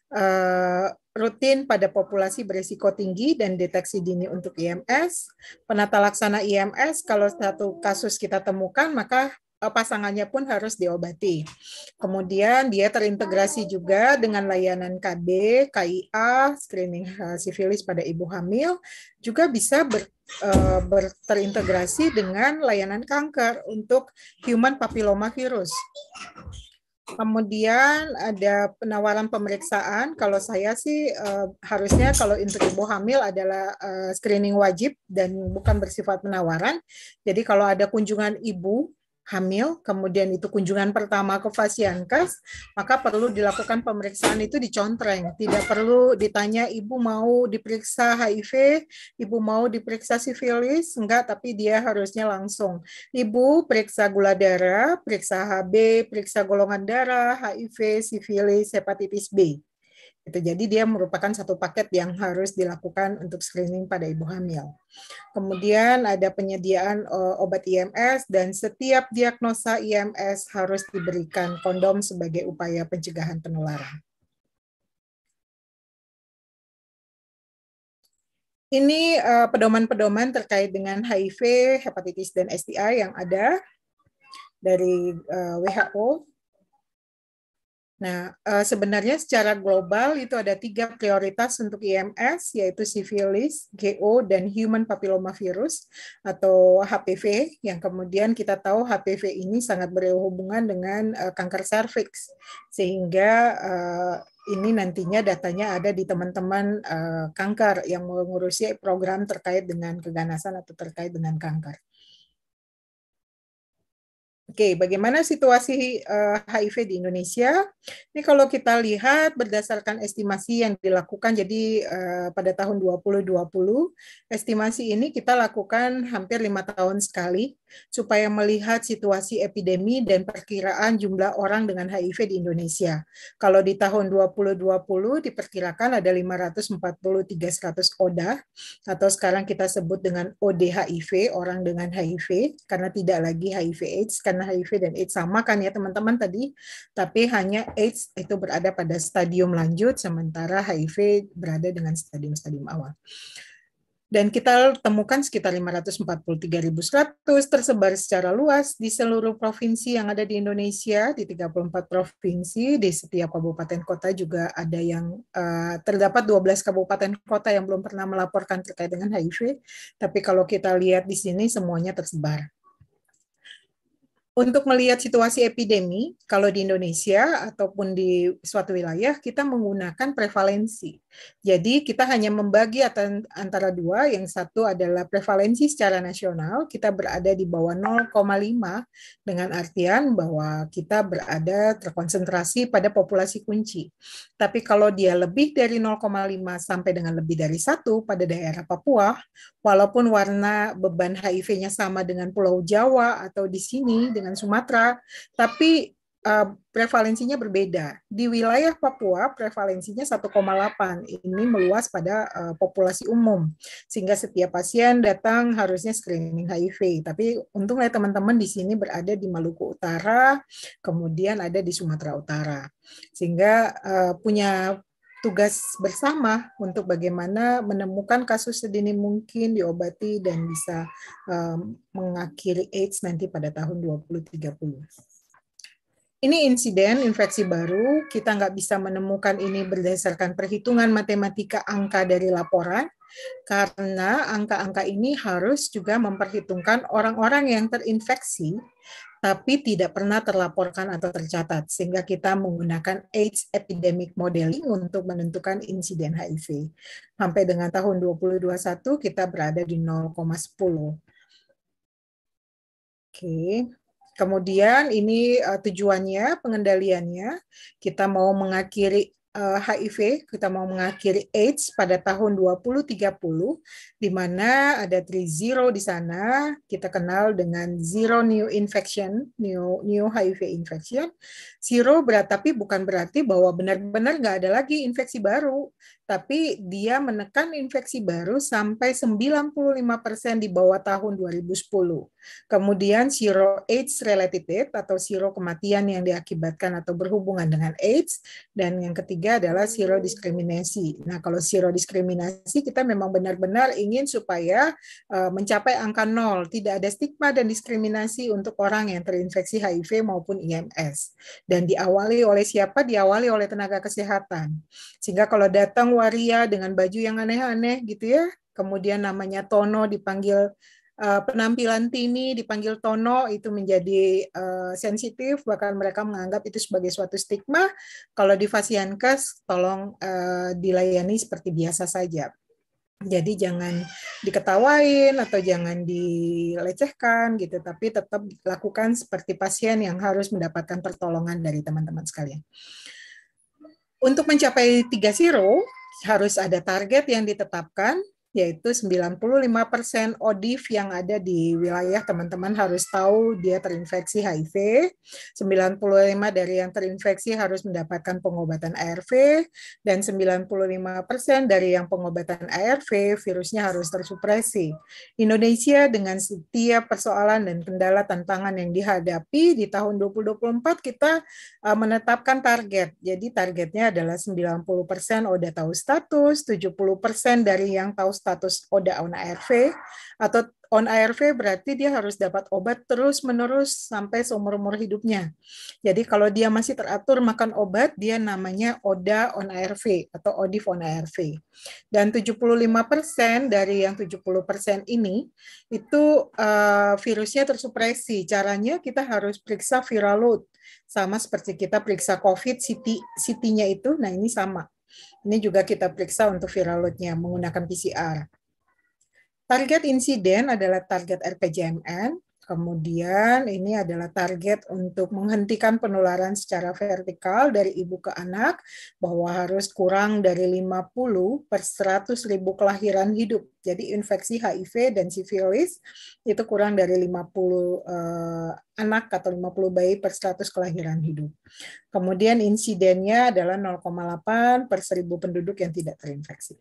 eh, rutin pada populasi berisiko tinggi dan deteksi dini untuk IMS. Penata laksana IMS kalau satu kasus kita temukan maka Eh, pasangannya pun harus diobati. Kemudian dia terintegrasi juga dengan layanan KB, KIA, screening eh, sifilis pada ibu hamil, juga bisa ber, eh, ber, terintegrasi dengan layanan kanker untuk human papilloma virus. Kemudian ada penawaran pemeriksaan. Kalau saya sih uh, harusnya kalau untuk ibu hamil adalah uh, screening wajib dan bukan bersifat penawaran. Jadi kalau ada kunjungan ibu hamil, kemudian itu kunjungan pertama ke Fasiankes, maka perlu dilakukan pemeriksaan itu di contreng. Tidak perlu ditanya ibu mau diperiksa HIV, ibu mau diperiksa sifilis, enggak, tapi dia harusnya langsung. Ibu periksa gula darah, periksa HB, periksa golongan darah, HIV, sifilis, hepatitis B. Itu jadi dia merupakan satu paket yang harus dilakukan untuk screening pada ibu hamil. Kemudian ada penyediaan eh, obat IMS dan setiap diagnosa IMS harus diberikan kondom sebagai upaya pencegahan penularan. Ini eh, pedoman-pedoman terkait dengan HIV, hepatitis, dan STI yang ada dari eh, WHO Nah, eh, sebenarnya secara global itu ada tiga prioritas untuk IMS, yaitu sifilis, GO, dan human papilloma virus atau HPV, yang kemudian kita tahu HPV ini sangat berhubungan dengan eh, kanker serviks, sehingga eh, ini nantinya datanya ada di teman-teman kanker yang mengurusi program terkait dengan keganasan atau terkait dengan kanker. Oke, okay, bagaimana situasi uh, HIV di Indonesia? Ini kalau kita lihat berdasarkan estimasi yang dilakukan jadi uh, pada tahun 2020, estimasi ini kita lakukan hampir lima tahun sekali supaya melihat situasi epidemi dan perkiraan jumlah orang dengan HIV di Indonesia. Kalau di tahun 2020 diperkirakan ada 543.100 ODA atau sekarang kita sebut dengan ODHIV, orang dengan HIV karena tidak lagi HIV AIDS karena HIV dan AIDS sama kan ya teman-teman tadi, tapi hanya AIDS itu berada pada stadium lanjut, sementara HIV berada dengan stadium-stadium awal dan kita temukan sekitar 543.100 tersebar secara luas di seluruh provinsi yang ada di Indonesia, di 34 provinsi, di setiap kabupaten kota juga ada yang uh, terdapat 12 kabupaten kota yang belum pernah melaporkan terkait dengan HIV, tapi kalau kita lihat di sini semuanya tersebar untuk melihat situasi epidemi, kalau di Indonesia ataupun di suatu wilayah, kita menggunakan prevalensi. Jadi kita hanya membagi antara dua, yang satu adalah prevalensi secara nasional, kita berada di bawah 0,5 dengan artian bahwa kita berada terkonsentrasi pada populasi kunci. Tapi kalau dia lebih dari 0,5 sampai dengan lebih dari satu pada daerah Papua, walaupun warna beban HIV-nya sama dengan Pulau Jawa atau di sini dengan Sumatera, tapi uh, prevalensinya berbeda. Di wilayah Papua prevalensinya 1,8. Ini meluas pada uh, populasi umum. Sehingga setiap pasien datang harusnya screening HIV. Tapi untungnya teman-teman di sini berada di Maluku Utara, kemudian ada di Sumatera Utara. Sehingga uh, punya tugas bersama untuk bagaimana menemukan kasus sedini mungkin diobati dan bisa um, mengakhiri AIDS nanti pada tahun 2030 ini insiden infeksi baru, kita nggak bisa menemukan ini berdasarkan perhitungan matematika angka dari laporan, karena angka-angka ini harus juga memperhitungkan orang-orang yang terinfeksi tapi tidak pernah terlaporkan atau tercatat, sehingga kita menggunakan AIDS Epidemic Modeling untuk menentukan insiden HIV. Sampai dengan tahun 2021 kita berada di 0,10. Oke. Kemudian ini eh, tujuannya, pengendaliannya. Kita mau mengakhiri HIV, eh, kita mau mengakhiri AIDS pada tahun 2030, di mana ada tri zero di sana, kita kenal dengan zero new infection, new, new HIV infection. Zero berat, tapi bukan berarti bahwa benar-benar nggak ada lagi infeksi baru tapi dia menekan infeksi baru sampai 95% di bawah tahun 2010. Kemudian zero AIDS related death atau zero kematian yang diakibatkan atau berhubungan dengan AIDS dan yang ketiga adalah zero diskriminasi. Nah, kalau zero diskriminasi kita memang benar-benar ingin supaya eh, mencapai angka nol, tidak ada stigma dan diskriminasi untuk orang yang terinfeksi HIV maupun IMS. Dan diawali oleh siapa? Diawali oleh tenaga kesehatan. Sehingga kalau datang waria dengan baju yang aneh-aneh gitu ya. Kemudian namanya Tono dipanggil uh, penampilan Tini dipanggil Tono itu menjadi uh, sensitif bahkan mereka menganggap itu sebagai suatu stigma. Kalau di Fasiankes tolong uh, dilayani seperti biasa saja. Jadi jangan diketawain atau jangan dilecehkan gitu, tapi tetap lakukan seperti pasien yang harus mendapatkan pertolongan dari teman-teman sekalian. Untuk mencapai tiga siro, harus ada target yang ditetapkan yaitu 95% ODIF yang ada di wilayah teman-teman harus tahu dia terinfeksi HIV, 95 dari yang terinfeksi harus mendapatkan pengobatan ARV, dan 95% dari yang pengobatan ARV virusnya harus tersupresi. Indonesia dengan setiap persoalan dan kendala tantangan yang dihadapi di tahun 2024 kita eh, menetapkan target. Jadi targetnya adalah 90% udah tahu status, 70% dari yang tahu status ODA on ARV atau on ARV berarti dia harus dapat obat terus-menerus sampai seumur-umur hidupnya. Jadi kalau dia masih teratur makan obat, dia namanya ODA on ARV atau ODIF on ARV. Dan 75% dari yang 70% ini itu uh, virusnya tersupresi. Caranya kita harus periksa viral load sama seperti kita periksa COVID, CT, CT-nya itu, nah ini sama ini juga kita periksa untuk viral loadnya menggunakan PCR. Target insiden adalah target RPJMN Kemudian ini adalah target untuk menghentikan penularan secara vertikal dari ibu ke anak bahwa harus kurang dari 50 per 100 ribu kelahiran hidup. Jadi infeksi HIV dan sifilis itu kurang dari 50 eh, anak atau 50 bayi per 100 kelahiran hidup. Kemudian insidennya adalah 0,8 per 1000 penduduk yang tidak terinfeksi.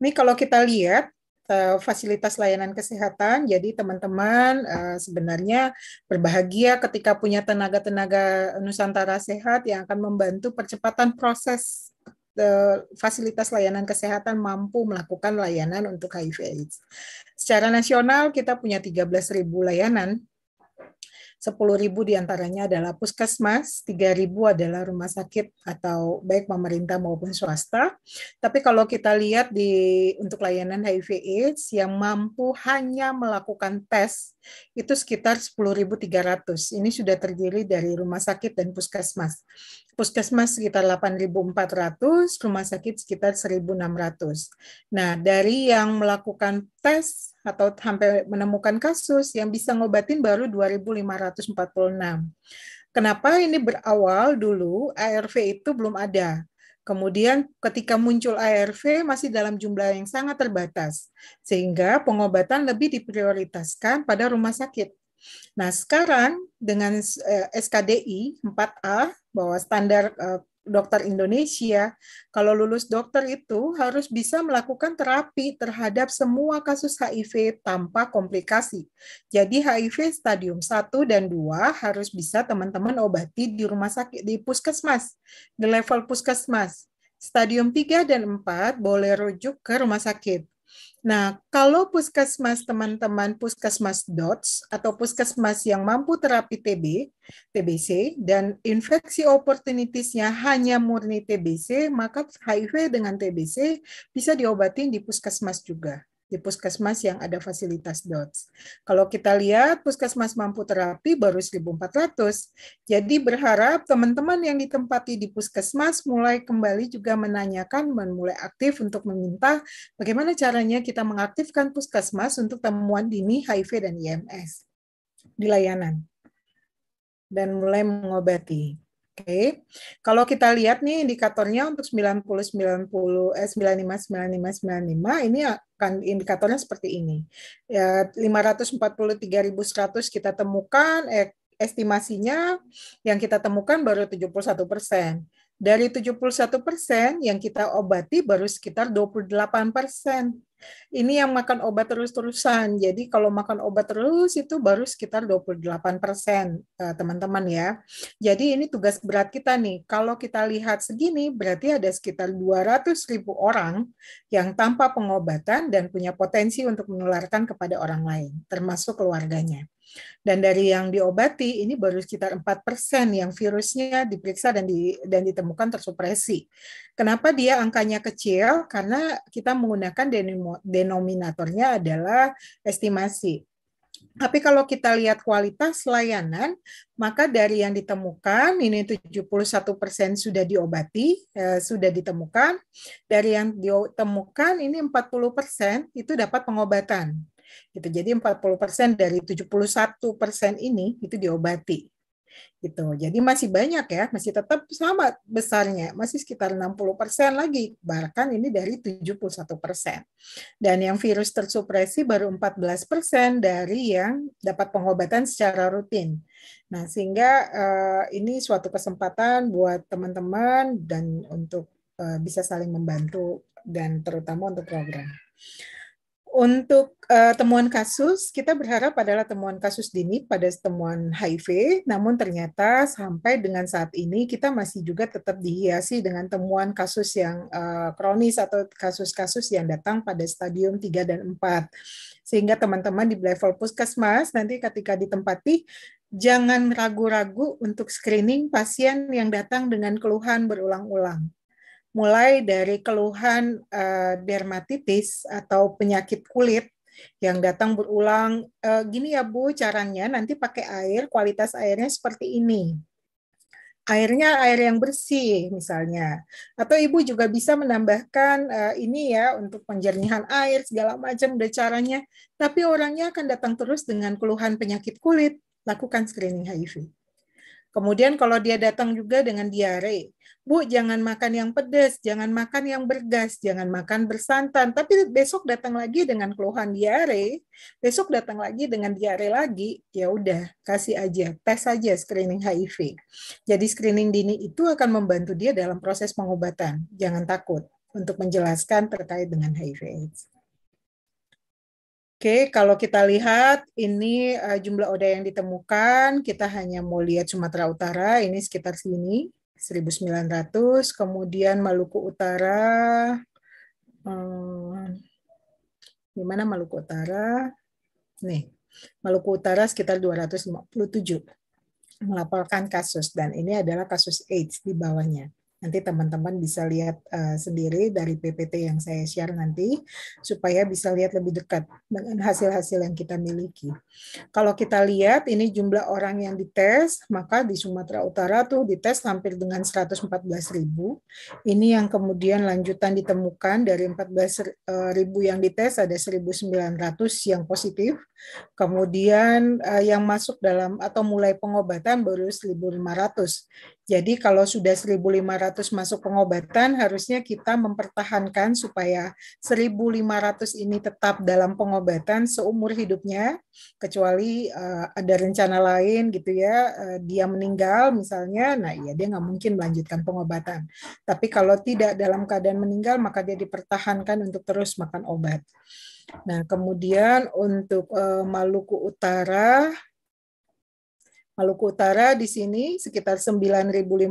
Ini kalau kita lihat eh, fasilitas layanan kesehatan. Jadi teman-teman eh, sebenarnya berbahagia ketika punya tenaga-tenaga Nusantara sehat yang akan membantu percepatan proses eh, fasilitas layanan kesehatan mampu melakukan layanan untuk HIV AIDS. Secara nasional kita punya 13.000 layanan 10.000 diantaranya adalah puskesmas, ribu adalah rumah sakit atau baik pemerintah maupun swasta. Tapi kalau kita lihat di untuk layanan HIV AIDS yang mampu hanya melakukan tes itu sekitar 10.300. Ini sudah terdiri dari rumah sakit dan puskesmas. Puskesmas sekitar 8.400, rumah sakit sekitar 1.600. Nah, dari yang melakukan tes atau sampai menemukan kasus yang bisa ngobatin baru 2546. Kenapa ini berawal dulu ARV itu belum ada. Kemudian ketika muncul ARV masih dalam jumlah yang sangat terbatas. Sehingga pengobatan lebih diprioritaskan pada rumah sakit. Nah, sekarang dengan eh, SKDI 4A bahwa standar eh, dokter Indonesia, kalau lulus dokter itu harus bisa melakukan terapi terhadap semua kasus HIV tanpa komplikasi. Jadi HIV stadium 1 dan 2 harus bisa teman-teman obati di rumah sakit di puskesmas, di level puskesmas. Stadium 3 dan 4 boleh rujuk ke rumah sakit. Nah, kalau puskesmas teman-teman puskesmas DOTS atau puskesmas yang mampu terapi TB, TBC, dan infeksi opportunitiesnya hanya murni TBC, maka HIV dengan TBC bisa diobatin di puskesmas juga di puskesmas yang ada fasilitas DOTS. Kalau kita lihat puskesmas mampu terapi baru 1.400. Jadi berharap teman-teman yang ditempati di puskesmas mulai kembali juga menanyakan mulai aktif untuk meminta bagaimana caranya kita mengaktifkan puskesmas untuk temuan dini HIV dan IMS di layanan dan mulai mengobati. Oke. Kalau kita lihat nih indikatornya untuk 90 90 eh 95 95 95 ini akan indikatornya seperti ini. Ya 543.100 kita temukan eh, estimasinya yang kita temukan baru 71 persen. Dari 71 persen yang kita obati baru sekitar 28 persen. Ini yang makan obat terus-terusan. Jadi kalau makan obat terus itu baru sekitar 28 persen, eh, teman-teman ya. Jadi ini tugas berat kita nih. Kalau kita lihat segini, berarti ada sekitar 200 ribu orang yang tanpa pengobatan dan punya potensi untuk menularkan kepada orang lain, termasuk keluarganya. Dan dari yang diobati ini baru sekitar persen yang virusnya diperiksa dan di, dan ditemukan tersupresi. Kenapa dia angkanya kecil? Karena kita menggunakan denominatornya adalah estimasi. Tapi kalau kita lihat kualitas layanan, maka dari yang ditemukan ini 71% sudah diobati, eh, sudah ditemukan. Dari yang ditemukan ini 40% itu dapat pengobatan. Gitu. Jadi 40% dari 71% ini itu diobati. Gitu. Jadi masih banyak ya, masih tetap sama besarnya, masih sekitar 60% lagi. Bahkan ini dari 71%. Dan yang virus tersupresi baru 14% dari yang dapat pengobatan secara rutin. Nah, sehingga uh, ini suatu kesempatan buat teman-teman dan untuk uh, bisa saling membantu dan terutama untuk program. Untuk uh, temuan kasus, kita berharap adalah temuan kasus dini pada temuan HIV, namun ternyata sampai dengan saat ini kita masih juga tetap dihiasi dengan temuan kasus yang uh, kronis atau kasus-kasus yang datang pada stadium 3 dan 4. Sehingga teman-teman di level puskesmas nanti ketika ditempati, jangan ragu-ragu untuk screening pasien yang datang dengan keluhan berulang-ulang mulai dari keluhan uh, dermatitis atau penyakit kulit yang datang berulang e, gini ya Bu caranya nanti pakai air kualitas airnya seperti ini airnya air yang bersih misalnya atau ibu juga bisa menambahkan e, ini ya untuk penjernihan air segala macam udah caranya tapi orangnya akan datang terus dengan keluhan penyakit kulit lakukan screening HIV kemudian kalau dia datang juga dengan diare Bu, jangan makan yang pedas, jangan makan yang bergas, jangan makan bersantan. Tapi besok datang lagi dengan keluhan diare, besok datang lagi dengan diare lagi, ya udah kasih aja, tes aja screening HIV. Jadi screening dini itu akan membantu dia dalam proses pengobatan. Jangan takut untuk menjelaskan terkait dengan HIV/AIDS. Oke, okay, kalau kita lihat ini eh, jumlah ODA yang ditemukan, kita hanya mau lihat Sumatera Utara, ini sekitar sini. 1900, kemudian Maluku Utara, hmm, di mana Maluku Utara? Nih, Maluku Utara sekitar 257 melaporkan kasus dan ini adalah kasus AIDS di bawahnya. Nanti teman-teman bisa lihat uh, sendiri dari PPT yang saya share nanti supaya bisa lihat lebih dekat dengan hasil-hasil yang kita miliki. Kalau kita lihat ini jumlah orang yang dites, maka di Sumatera Utara tuh dites hampir dengan 114 ribu. Ini yang kemudian lanjutan ditemukan dari 14 eh, ribu yang dites ada 1.900 yang positif Kemudian uh, yang masuk dalam atau mulai pengobatan baru 1.500. Jadi kalau sudah 1.500 masuk pengobatan harusnya kita mempertahankan supaya 1.500 ini tetap dalam pengobatan seumur hidupnya kecuali uh, ada rencana lain gitu ya uh, dia meninggal misalnya nah ya dia nggak mungkin melanjutkan pengobatan. Tapi kalau tidak dalam keadaan meninggal maka dia dipertahankan untuk terus makan obat. Nah, kemudian untuk uh, Maluku Utara, Maluku Utara di sini sekitar 9.500 eh,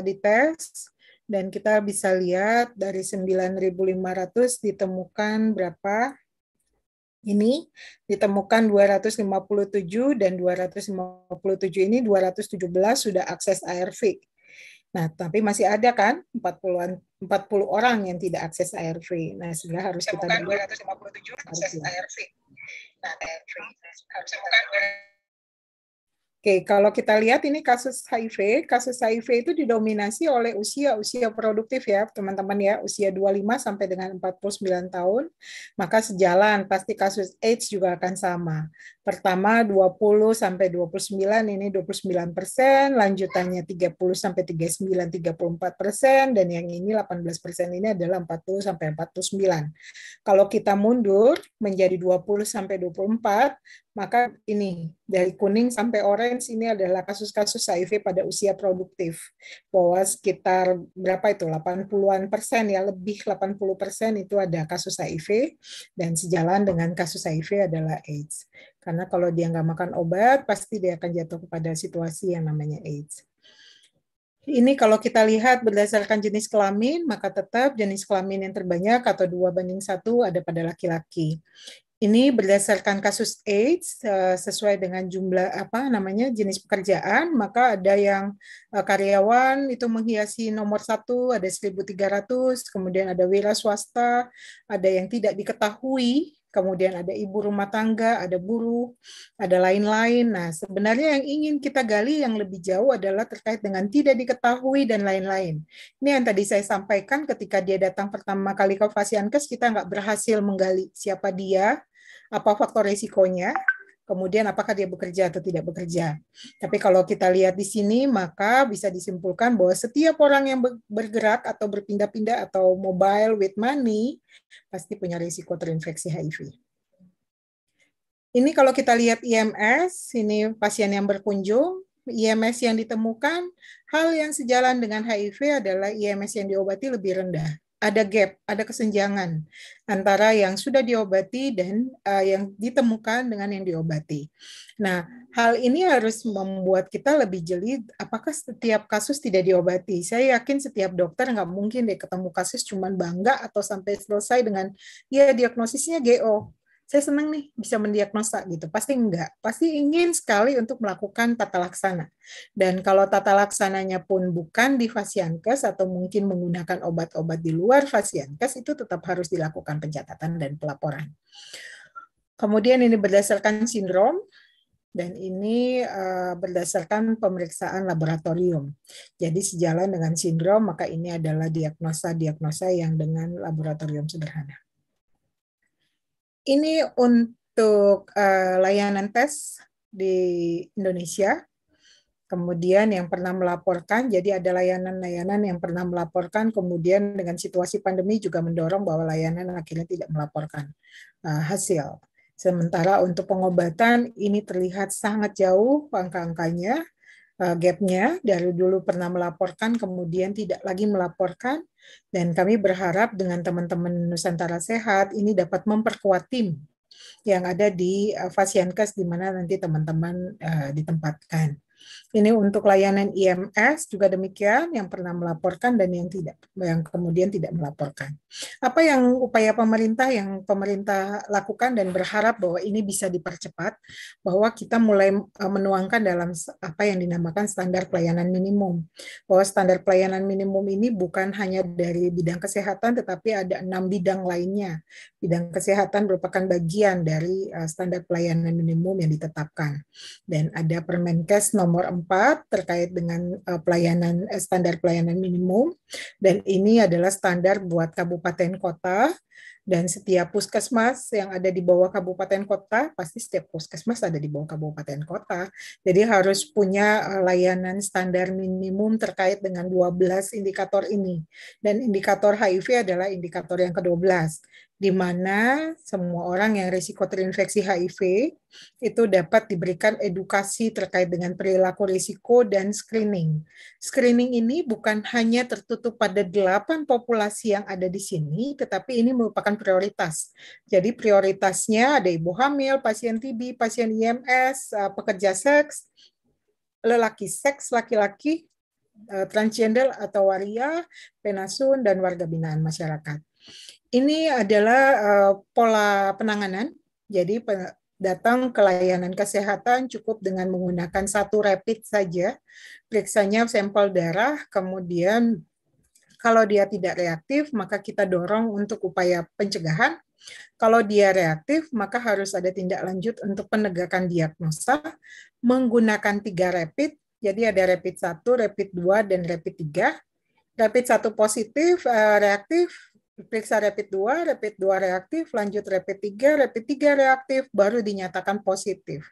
dites dan kita bisa lihat dari 9.500 ditemukan berapa? Ini ditemukan 257 dan 257 ini 217 sudah akses ARV. Nah, tapi masih ada kan 40-an 40 orang yang tidak akses air free. Nah, sebenarnya ya. nah, harus kita bukan 257 akses air free. Nah, air ARV harus bukan Oke, kalau kita lihat ini kasus HIV, kasus HIV itu didominasi oleh usia-usia produktif ya, teman-teman ya, usia 25 sampai dengan 49 tahun. Maka sejalan pasti kasus AIDS juga akan sama. Pertama 20 sampai 29 ini 29 persen, lanjutannya 30 sampai 39 34 persen, dan yang ini 18 persen ini adalah 40 sampai 49. Kalau kita mundur menjadi 20 sampai 24, maka ini dari kuning sampai orange ini adalah kasus-kasus HIV pada usia produktif. Bahwa sekitar berapa itu 80-an persen ya lebih 80 persen itu ada kasus HIV dan sejalan dengan kasus HIV adalah AIDS. Karena kalau dia nggak makan obat pasti dia akan jatuh kepada situasi yang namanya AIDS ini kalau kita lihat berdasarkan jenis kelamin, maka tetap jenis kelamin yang terbanyak atau dua banding satu ada pada laki-laki. Ini berdasarkan kasus AIDS uh, sesuai dengan jumlah apa namanya jenis pekerjaan, maka ada yang uh, karyawan itu menghiasi nomor satu ada 1.300, kemudian ada wira swasta, ada yang tidak diketahui kemudian ada ibu rumah tangga, ada buruh, ada lain-lain. Nah, sebenarnya yang ingin kita gali yang lebih jauh adalah terkait dengan tidak diketahui dan lain-lain. Ini yang tadi saya sampaikan ketika dia datang pertama kali ke Fasiankes, kita nggak berhasil menggali siapa dia, apa faktor risikonya kemudian apakah dia bekerja atau tidak bekerja. Tapi kalau kita lihat di sini, maka bisa disimpulkan bahwa setiap orang yang bergerak atau berpindah-pindah atau mobile with money pasti punya risiko terinfeksi HIV. Ini kalau kita lihat IMS, ini pasien yang berkunjung, IMS yang ditemukan, hal yang sejalan dengan HIV adalah IMS yang diobati lebih rendah ada gap, ada kesenjangan antara yang sudah diobati dan uh, yang ditemukan dengan yang diobati. Nah, hal ini harus membuat kita lebih jeli apakah setiap kasus tidak diobati. Saya yakin setiap dokter nggak mungkin deh ketemu kasus cuman bangga atau sampai selesai dengan ya diagnosisnya GO saya senang nih bisa mendiagnosa gitu. Pasti enggak. Pasti ingin sekali untuk melakukan tata laksana. Dan kalau tata laksananya pun bukan di fasiankes atau mungkin menggunakan obat-obat di luar fasiankes, itu tetap harus dilakukan pencatatan dan pelaporan. Kemudian ini berdasarkan sindrom, dan ini eh, berdasarkan pemeriksaan laboratorium. Jadi sejalan dengan sindrom, maka ini adalah diagnosa-diagnosa yang dengan laboratorium sederhana ini untuk uh, layanan tes di Indonesia. Kemudian yang pernah melaporkan, jadi ada layanan-layanan yang pernah melaporkan, kemudian dengan situasi pandemi juga mendorong bahwa layanan akhirnya tidak melaporkan uh, hasil. Sementara untuk pengobatan ini terlihat sangat jauh angka-angkanya, Eh, gapnya dari dulu pernah melaporkan kemudian tidak lagi melaporkan dan kami berharap dengan teman-teman Nusantara Sehat ini dapat memperkuat tim yang ada di eh, Fasiankes di mana nanti teman-teman uh, ditempatkan. Ini untuk layanan IMS juga demikian yang pernah melaporkan dan yang tidak yang kemudian tidak melaporkan. Apa yang upaya pemerintah yang pemerintah lakukan dan berharap bahwa ini bisa dipercepat bahwa kita mulai e, menuangkan dalam apa yang dinamakan standar pelayanan minimum. Bahwa standar pelayanan minimum ini bukan hanya dari bidang kesehatan tetapi ada enam bidang lainnya bidang kesehatan merupakan bagian dari eh, standar pelayanan minimum yang ditetapkan. Dan ada Permenkes nomor 4 terkait dengan eh, pelayanan eh, standar pelayanan minimum dan ini adalah standar buat kabupaten kota dan setiap puskesmas yang ada di bawah kabupaten kota pasti setiap puskesmas ada di bawah kabupaten kota jadi harus punya layanan standar minimum terkait dengan 12 indikator ini dan indikator HIV adalah indikator yang ke-12 di mana semua orang yang risiko terinfeksi HIV itu dapat diberikan edukasi terkait dengan perilaku risiko dan screening. Screening ini bukan hanya tertutup pada delapan populasi yang ada di sini, tetapi ini merupakan prioritas. Jadi prioritasnya ada ibu hamil, pasien TB, pasien IMS, eh, pekerja seks, lelaki seks, laki-laki, eh, transgender atau waria, penasun, dan warga binaan masyarakat. Ini adalah uh, pola penanganan. Jadi pe datang ke layanan kesehatan cukup dengan menggunakan satu rapid saja. Periksanya sampel darah, kemudian kalau dia tidak reaktif, maka kita dorong untuk upaya pencegahan. Kalau dia reaktif, maka harus ada tindak lanjut untuk penegakan diagnosa menggunakan tiga rapid. Jadi ada rapid 1, rapid 2, dan rapid 3. Rapid 1 positif, eh, reaktif, Periksa rapid 2, rapid 2 reaktif, lanjut rapid 3, rapid 3 reaktif, baru dinyatakan positif.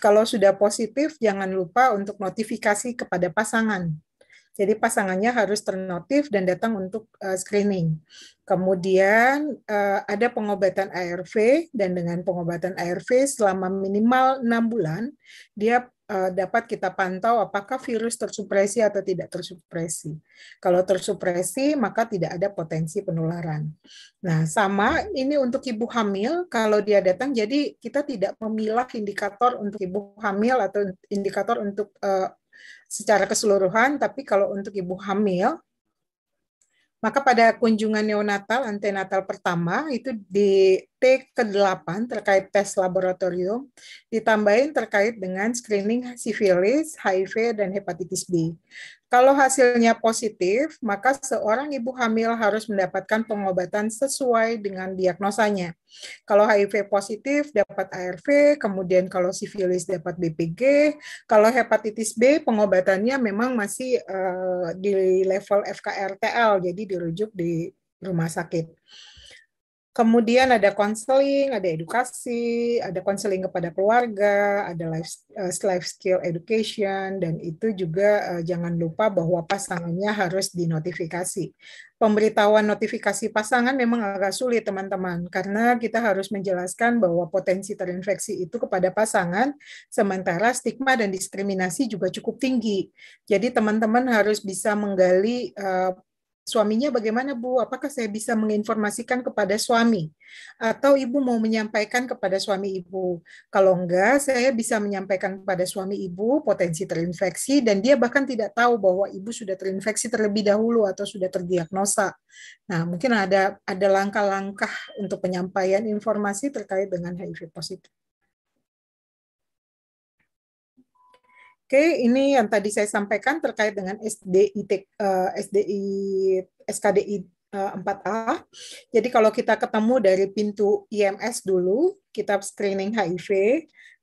Kalau sudah positif, jangan lupa untuk notifikasi kepada pasangan. Jadi pasangannya harus ternotif dan datang untuk uh, screening. Kemudian uh, ada pengobatan ARV dan dengan pengobatan ARV selama minimal enam bulan dia uh, dapat kita pantau apakah virus tersupresi atau tidak tersupresi. Kalau tersupresi maka tidak ada potensi penularan. Nah, sama ini untuk ibu hamil kalau dia datang jadi kita tidak memilah indikator untuk ibu hamil atau indikator untuk uh, secara keseluruhan, tapi kalau untuk ibu hamil, maka pada kunjungan neonatal antenatal pertama itu di T ke-8 terkait tes laboratorium ditambahin terkait dengan screening sifilis, HIV, dan hepatitis B. Kalau hasilnya positif, maka seorang ibu hamil harus mendapatkan pengobatan sesuai dengan diagnosanya. Kalau HIV positif dapat ARV, kemudian kalau sifilis dapat BPG, kalau hepatitis B pengobatannya memang masih uh, di level FKRTL, jadi dirujuk di rumah sakit. Kemudian ada konseling, ada edukasi, ada konseling kepada keluarga, ada life, uh, life skill education, dan itu juga uh, jangan lupa bahwa pasangannya harus dinotifikasi. Pemberitahuan notifikasi pasangan memang agak sulit teman-teman, karena kita harus menjelaskan bahwa potensi terinfeksi itu kepada pasangan, sementara stigma dan diskriminasi juga cukup tinggi. Jadi teman-teman harus bisa menggali uh, suaminya bagaimana Bu? Apakah saya bisa menginformasikan kepada suami? Atau Ibu mau menyampaikan kepada suami Ibu? Kalau enggak, saya bisa menyampaikan kepada suami Ibu potensi terinfeksi dan dia bahkan tidak tahu bahwa Ibu sudah terinfeksi terlebih dahulu atau sudah terdiagnosa. Nah, mungkin ada ada langkah-langkah untuk penyampaian informasi terkait dengan HIV positif. Oke, ini yang tadi saya sampaikan terkait dengan SDI, SDI SKDI 4A. Jadi kalau kita ketemu dari pintu IMS dulu, kita screening HIV.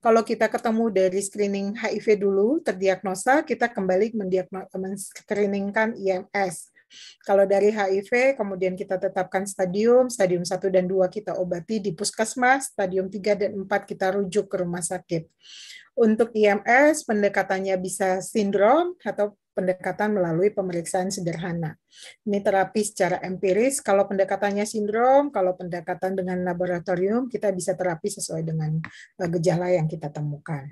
Kalau kita ketemu dari screening HIV dulu, terdiagnosa, kita kembali mendiagnosa men-screeningkan IMS. Kalau dari HIV, kemudian kita tetapkan stadium, stadium 1 dan 2 kita obati di puskesmas, stadium 3 dan 4 kita rujuk ke rumah sakit. Untuk IMS, pendekatannya bisa sindrom atau pendekatan melalui pemeriksaan sederhana. Ini terapi secara empiris, kalau pendekatannya sindrom, kalau pendekatan dengan laboratorium, kita bisa terapi sesuai dengan eh, gejala yang kita temukan.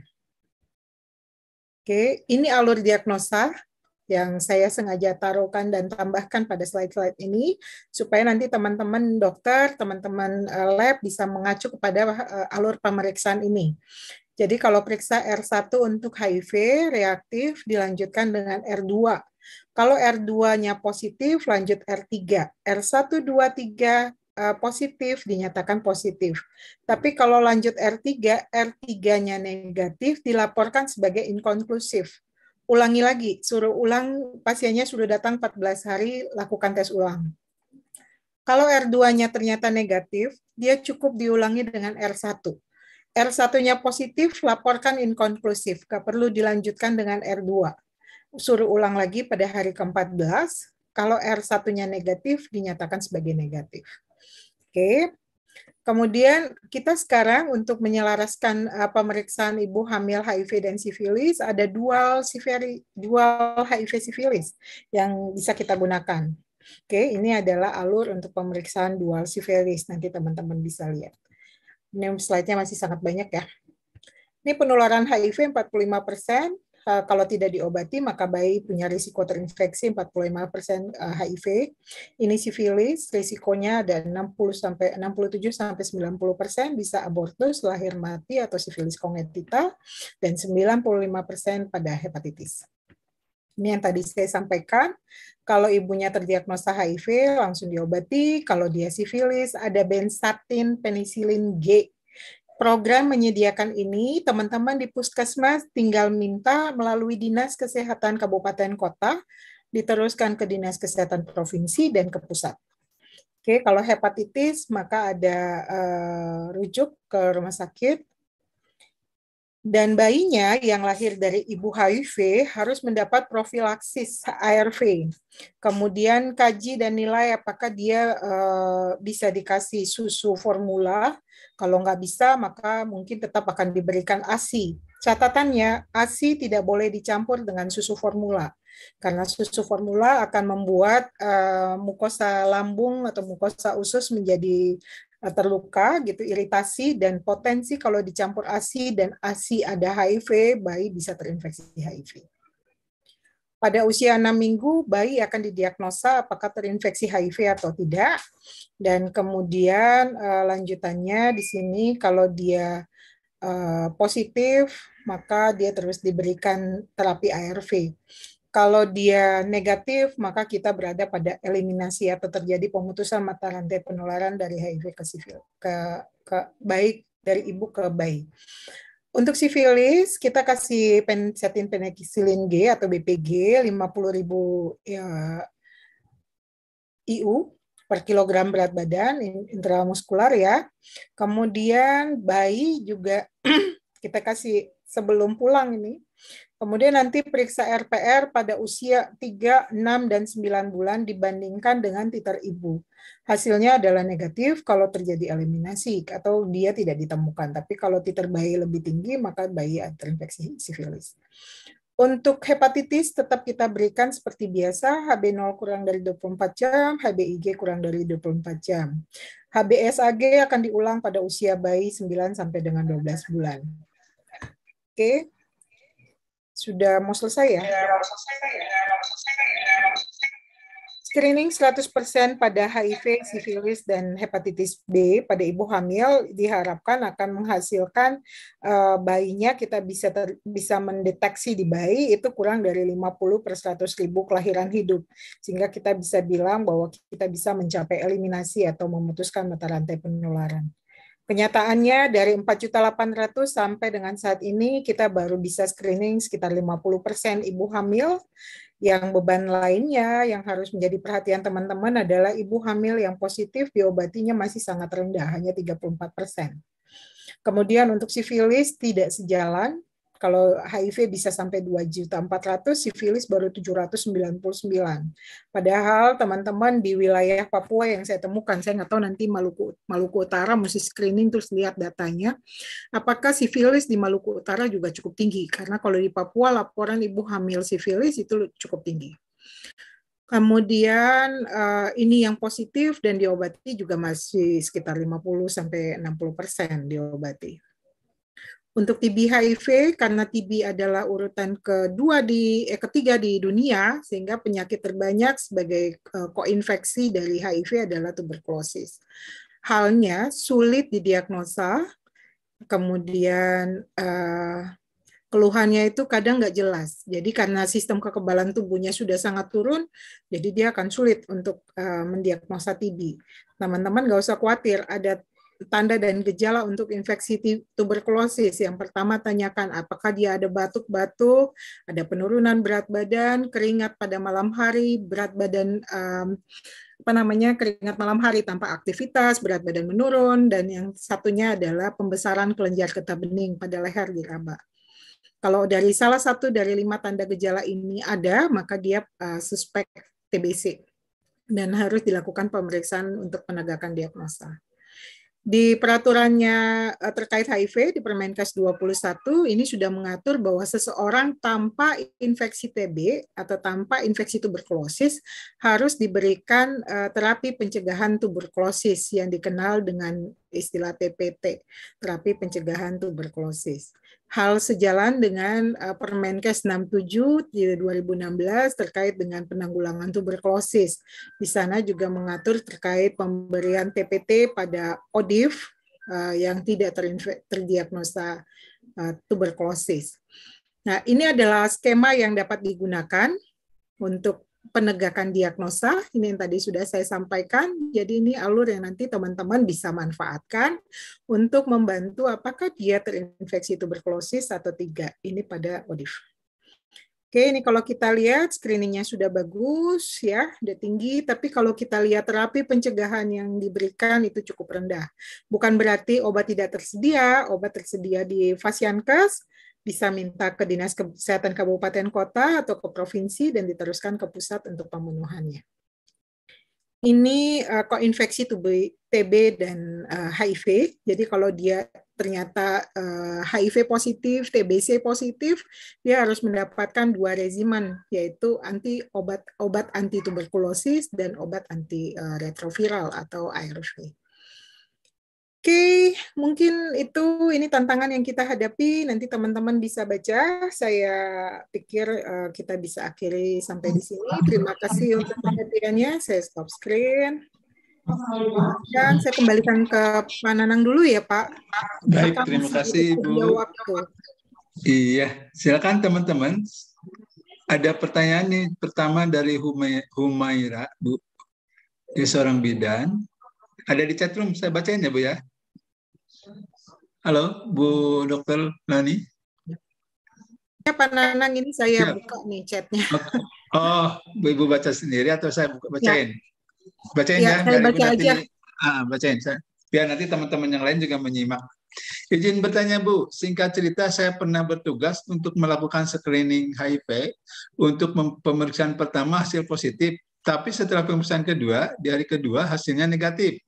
Oke, ini alur diagnosa yang saya sengaja taruhkan dan tambahkan pada slide-slide ini supaya nanti teman-teman dokter, teman-teman eh, lab bisa mengacu kepada eh, alur pemeriksaan ini. Jadi kalau periksa R1 untuk HIV reaktif dilanjutkan dengan R2. Kalau R2-nya positif lanjut R3. R1 2 3 positif dinyatakan positif. Tapi kalau lanjut R3, R3-nya negatif dilaporkan sebagai inkonklusif ulangi lagi, suruh ulang pasiennya sudah datang 14 hari, lakukan tes ulang. Kalau R2-nya ternyata negatif, dia cukup diulangi dengan R1. R1-nya positif, laporkan inkonklusif, gak perlu dilanjutkan dengan R2. Suruh ulang lagi pada hari ke-14, kalau R1-nya negatif, dinyatakan sebagai negatif. Oke, Kemudian kita sekarang untuk menyelaraskan uh, pemeriksaan ibu hamil HIV dan sifilis ada dual siferi, dual HIV sifilis yang bisa kita gunakan. Oke, ini adalah alur untuk pemeriksaan dual sifilis. Nanti teman-teman bisa lihat. Ini slide-nya masih sangat banyak ya. Ini penularan HIV 45 persen, Eh, kalau tidak diobati maka bayi punya risiko terinfeksi 45% eh, HIV. Ini sifilis, risikonya ada 60 sampai 67 sampai 90% bisa abortus, lahir mati atau sifilis kongenital dan 95% pada hepatitis. Ini yang tadi saya sampaikan, kalau ibunya terdiagnosa HIV langsung diobati, kalau dia sifilis ada benzatin penicillin G Program menyediakan ini, teman-teman di Puskesmas tinggal minta melalui Dinas Kesehatan Kabupaten Kota, diteruskan ke Dinas Kesehatan Provinsi dan ke pusat. Oke, kalau hepatitis maka ada uh, rujuk ke rumah sakit. Dan bayinya yang lahir dari ibu HIV harus mendapat profilaksis ARV. Kemudian kaji dan nilai apakah dia uh, bisa dikasih susu formula kalau nggak bisa, maka mungkin tetap akan diberikan ASI. Catatannya, ASI tidak boleh dicampur dengan susu formula. Karena susu formula akan membuat uh, mukosa lambung atau mukosa usus menjadi uh, terluka gitu iritasi dan potensi kalau dicampur ASI dan ASI ada HIV bayi bisa terinfeksi HIV. Pada usia 6 minggu, bayi akan didiagnosa apakah terinfeksi HIV atau tidak. Dan kemudian eh, lanjutannya di sini kalau dia eh, positif, maka dia terus diberikan terapi ARV. Kalau dia negatif, maka kita berada pada eliminasi atau terjadi pemutusan mata rantai penularan dari HIV ke, sivil, ke, ke baik dari ibu ke bayi. Untuk sifilis kita kasih pensetin penicillin G atau BPG ribu ya, IU per kilogram berat badan intramuskular ya. Kemudian bayi juga kita kasih sebelum pulang ini Kemudian nanti periksa RPR pada usia 3, 6, dan 9 bulan dibandingkan dengan titer ibu. Hasilnya adalah negatif kalau terjadi eliminasi atau dia tidak ditemukan. Tapi kalau titer bayi lebih tinggi, maka bayi terinfeksi sifilis. Untuk hepatitis tetap kita berikan seperti biasa, HB0 kurang dari 24 jam, HBIG kurang dari 24 jam. HBSAG akan diulang pada usia bayi 9 sampai dengan 12 bulan. Oke. Sudah mau selesai ya? Screening 100% pada HIV, sifilis, dan hepatitis B pada ibu hamil diharapkan akan menghasilkan uh, bayinya kita bisa ter, bisa mendeteksi di bayi itu kurang dari 50 per 100 ribu kelahiran hidup. Sehingga kita bisa bilang bahwa kita bisa mencapai eliminasi atau memutuskan mata rantai penularan. Kenyataannya dari 4.800 sampai dengan saat ini kita baru bisa screening sekitar 50% ibu hamil. Yang beban lainnya yang harus menjadi perhatian teman-teman adalah ibu hamil yang positif diobatinya masih sangat rendah, hanya 34%. Kemudian untuk sifilis tidak sejalan, kalau HIV bisa sampai 2 juta 400, sifilis baru 799. Padahal teman-teman di wilayah Papua yang saya temukan, saya nggak tahu nanti Maluku Maluku Utara mesti screening terus lihat datanya, apakah sifilis di Maluku Utara juga cukup tinggi? Karena kalau di Papua laporan ibu hamil sifilis itu cukup tinggi. Kemudian eh, ini yang positif dan diobati juga masih sekitar 50 sampai 60 persen diobati. Untuk TB HIV karena TB adalah urutan kedua di eh, ketiga di dunia sehingga penyakit terbanyak sebagai eh, koinfeksi dari HIV adalah tuberkulosis. Halnya sulit didiagnosa, kemudian eh, keluhannya itu kadang nggak jelas. Jadi karena sistem kekebalan tubuhnya sudah sangat turun, jadi dia akan sulit untuk uh, mendiagnosa TB. Teman-teman nggak usah khawatir, ada tanda dan gejala untuk infeksi tuberkulosis. Yang pertama tanyakan apakah dia ada batuk-batuk, ada penurunan berat badan, keringat pada malam hari, berat badan um, apa namanya keringat malam hari tanpa aktivitas, berat badan menurun, dan yang satunya adalah pembesaran kelenjar getah bening pada leher diraba. Kalau dari salah satu dari lima tanda gejala ini ada, maka dia uh, suspek TBC dan harus dilakukan pemeriksaan untuk penegakan diagnosa di peraturannya eh, terkait HIV di Permenkes 21 ini sudah mengatur bahwa seseorang tanpa infeksi TB atau tanpa infeksi tuberkulosis harus diberikan eh, terapi pencegahan tuberkulosis yang dikenal dengan istilah TPT, terapi pencegahan tuberkulosis. Hal sejalan dengan uh, Permenkes 67 2016 terkait dengan penanggulangan tuberkulosis. Di sana juga mengatur terkait pemberian TPT pada ODIF uh, eh, yang tidak terdiagnosa uh, tuberkulosis. Nah, ini adalah skema yang dapat digunakan untuk penegakan diagnosa ini yang tadi sudah saya sampaikan. Jadi ini alur yang nanti teman-teman bisa manfaatkan untuk membantu apakah dia terinfeksi tuberkulosis atau tidak. Ini pada ODIF. Oke, ini kalau kita lihat screeningnya sudah bagus ya, udah tinggi. Tapi kalau kita lihat terapi pencegahan yang diberikan itu cukup rendah. Bukan berarti obat tidak tersedia, obat tersedia di Fasiankes, bisa minta ke Dinas Kesehatan Kabupaten Kota atau ke provinsi dan diteruskan ke pusat untuk pemenuhannya. Ini uh, eh, koinfeksi TB dan uh, eh, HIV. Jadi kalau dia ternyata uh, eh, HIV positif, TBC positif, dia harus mendapatkan dua rezimen yaitu anti obat obat anti tuberkulosis dan obat anti uh, retroviral atau ARV. Oke, mungkin itu ini tantangan yang kita hadapi. Nanti teman-teman bisa baca. Saya pikir uh, kita bisa akhiri sampai di sini. Terima kasih untuk perhatiannya. Saya stop screen. Dan saya kembalikan ke Pak Nanang dulu ya Pak. Baik, terima kasih Bu. Waktu? Iya, silakan teman-teman. Ada pertanyaan nih pertama dari Humaira, Bu. Dia seorang bidan ada di chatroom, saya bacain ya Bu ya. Halo, Bu Dokter Nani. Ya, Pak Nanang ini saya ya. buka nih chatnya. Oh, oh Bu Ibu baca sendiri atau saya buka ya. bacain? Ya. Bacain ya, ya saya baca nanti, aja. Ah, bacain saya. Biar nanti teman-teman yang lain juga menyimak. Izin bertanya Bu, singkat cerita saya pernah bertugas untuk melakukan screening HIV untuk pemeriksaan pertama hasil positif, tapi setelah pemeriksaan kedua, di hari kedua hasilnya negatif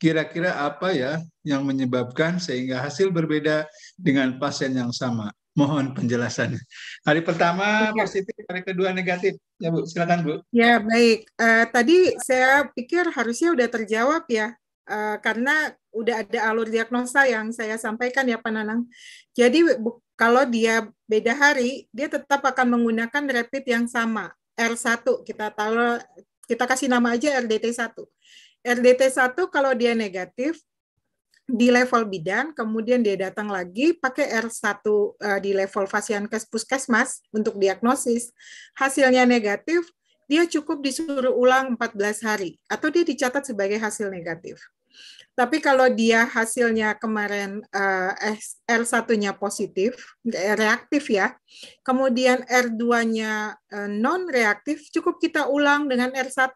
kira-kira apa ya yang menyebabkan sehingga hasil berbeda dengan pasien yang sama? Mohon penjelasannya. Hari pertama ya. positif, hari kedua negatif. Ya Bu, silakan Bu. Ya baik. Uh, tadi saya pikir harusnya udah terjawab ya. Uh, karena udah ada alur diagnosa yang saya sampaikan ya Pak Nanang. Jadi bu, kalau dia beda hari, dia tetap akan menggunakan rapid yang sama, R1. Kita tahu, kita kasih nama aja RDT 1. RDT1 kalau dia negatif di level bidan, kemudian dia datang lagi pakai R1 eh, di level kes puskesmas untuk diagnosis. Hasilnya negatif, dia cukup disuruh ulang 14 hari atau dia dicatat sebagai hasil negatif. Tapi kalau dia hasilnya kemarin eh, R1-nya positif, reaktif ya, kemudian R2-nya uh, eh, non-reaktif, cukup kita ulang dengan R1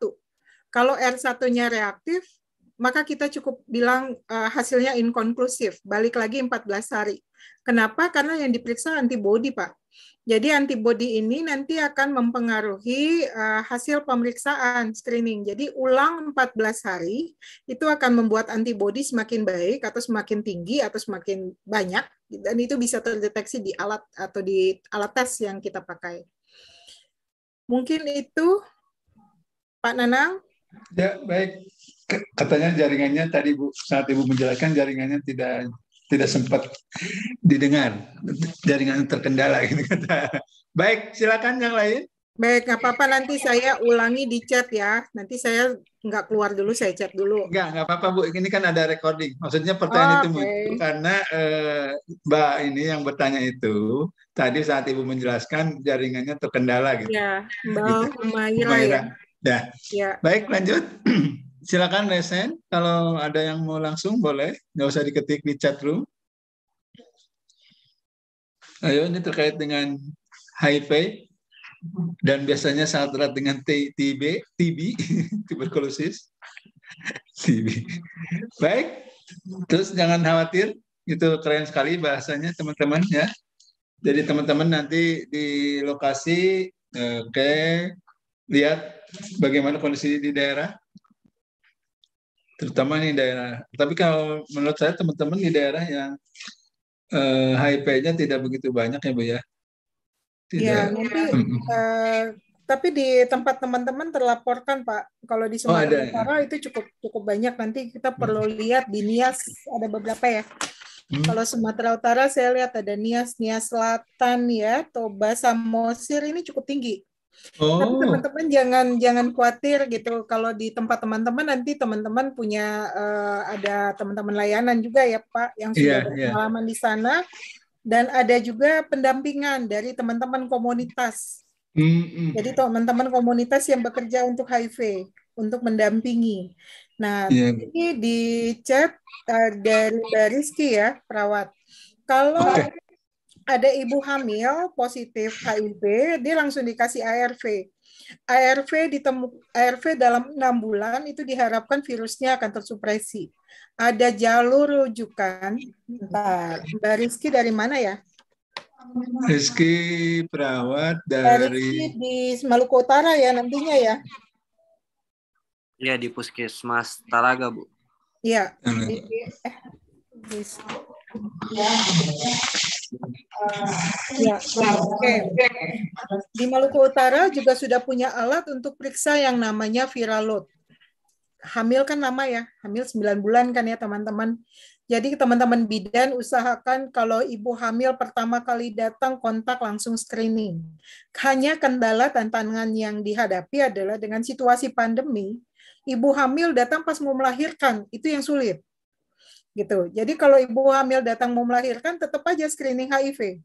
kalau R1-nya reaktif, maka kita cukup bilang uh, hasilnya inkonklusif, balik lagi 14 hari. Kenapa? Karena yang diperiksa antibodi, Pak. Jadi antibodi ini nanti akan mempengaruhi uh, hasil pemeriksaan screening. Jadi ulang 14 hari itu akan membuat antibodi semakin baik atau semakin tinggi atau semakin banyak dan itu bisa terdeteksi di alat atau di alat tes yang kita pakai. Mungkin itu Pak Nanang. Ya, baik. Katanya jaringannya tadi Bu saat Ibu menjelaskan jaringannya tidak tidak sempat didengar. Jaringan terkendala gitu kata. Baik, silakan yang lain. Baik, nggak apa-apa nanti saya ulangi di chat ya. Nanti saya nggak keluar dulu, saya chat dulu. Nggak, nggak apa-apa Bu. Ini kan ada recording. Maksudnya pertanyaan oh, itu okay. muncul karena eh, Mbak ini yang bertanya itu tadi saat Ibu menjelaskan jaringannya terkendala gitu. Ya, Mbak gitu. Umaira, ya. Dah. Ya. Baik, lanjut. Silakan resen. Kalau ada yang mau langsung boleh, nggak usah diketik di chat room. Ayo, ini terkait dengan HIV dan biasanya sangat erat dengan TB, TB, tuberkulosis. TB. Baik, terus jangan khawatir, itu keren sekali bahasanya teman-teman ya. Jadi teman-teman nanti di lokasi, oke, eh, okay, lihat bagaimana kondisi di daerah, terutama di daerah. Tapi kalau menurut saya teman-teman di daerah yang eh, HIP-nya tidak begitu banyak ya Bu ya. Iya. Ya, uh, tapi di tempat teman-teman terlaporkan Pak. Kalau di oh, Sumatera oh, Utara ya? itu cukup cukup banyak. Nanti kita perlu hmm. lihat di Nias ada beberapa ya. Hmm. Kalau Sumatera Utara saya lihat ada Nias, Nias Selatan ya, Toba, Samosir ini cukup tinggi. Oh. Tapi teman-teman jangan jangan khawatir gitu kalau di tempat teman-teman nanti teman-teman punya uh, ada teman-teman layanan juga ya Pak yang iya, sudah yeah, berpengalaman yeah. di sana dan ada juga pendampingan dari teman-teman komunitas. Mm-hmm. Jadi teman-teman komunitas yang bekerja untuk HIV untuk mendampingi. Nah, yeah. ini di chat uh, dari Rizky ya perawat. Kalau okay ada ibu hamil positif HIV, dia langsung dikasih ARV. ARV ditemu ARV dalam enam bulan itu diharapkan virusnya akan tersupresi. Ada jalur rujukan. Bariski Mbak Rizky dari mana ya? Rizky perawat dari Rizky di Maluku Utara ya nantinya ya. Iya di Puskesmas Taraga Bu. Iya. Ya, nah, oke. Di Maluku Utara juga sudah punya alat untuk periksa yang namanya viral load. Hamil kan lama ya, hamil 9 bulan kan ya teman-teman. Jadi teman-teman bidan usahakan kalau ibu hamil pertama kali datang kontak langsung screening. Hanya kendala tantangan yang dihadapi adalah dengan situasi pandemi, ibu hamil datang pas mau melahirkan, itu yang sulit gitu. Jadi kalau ibu hamil datang mau melahirkan tetap aja screening HIV.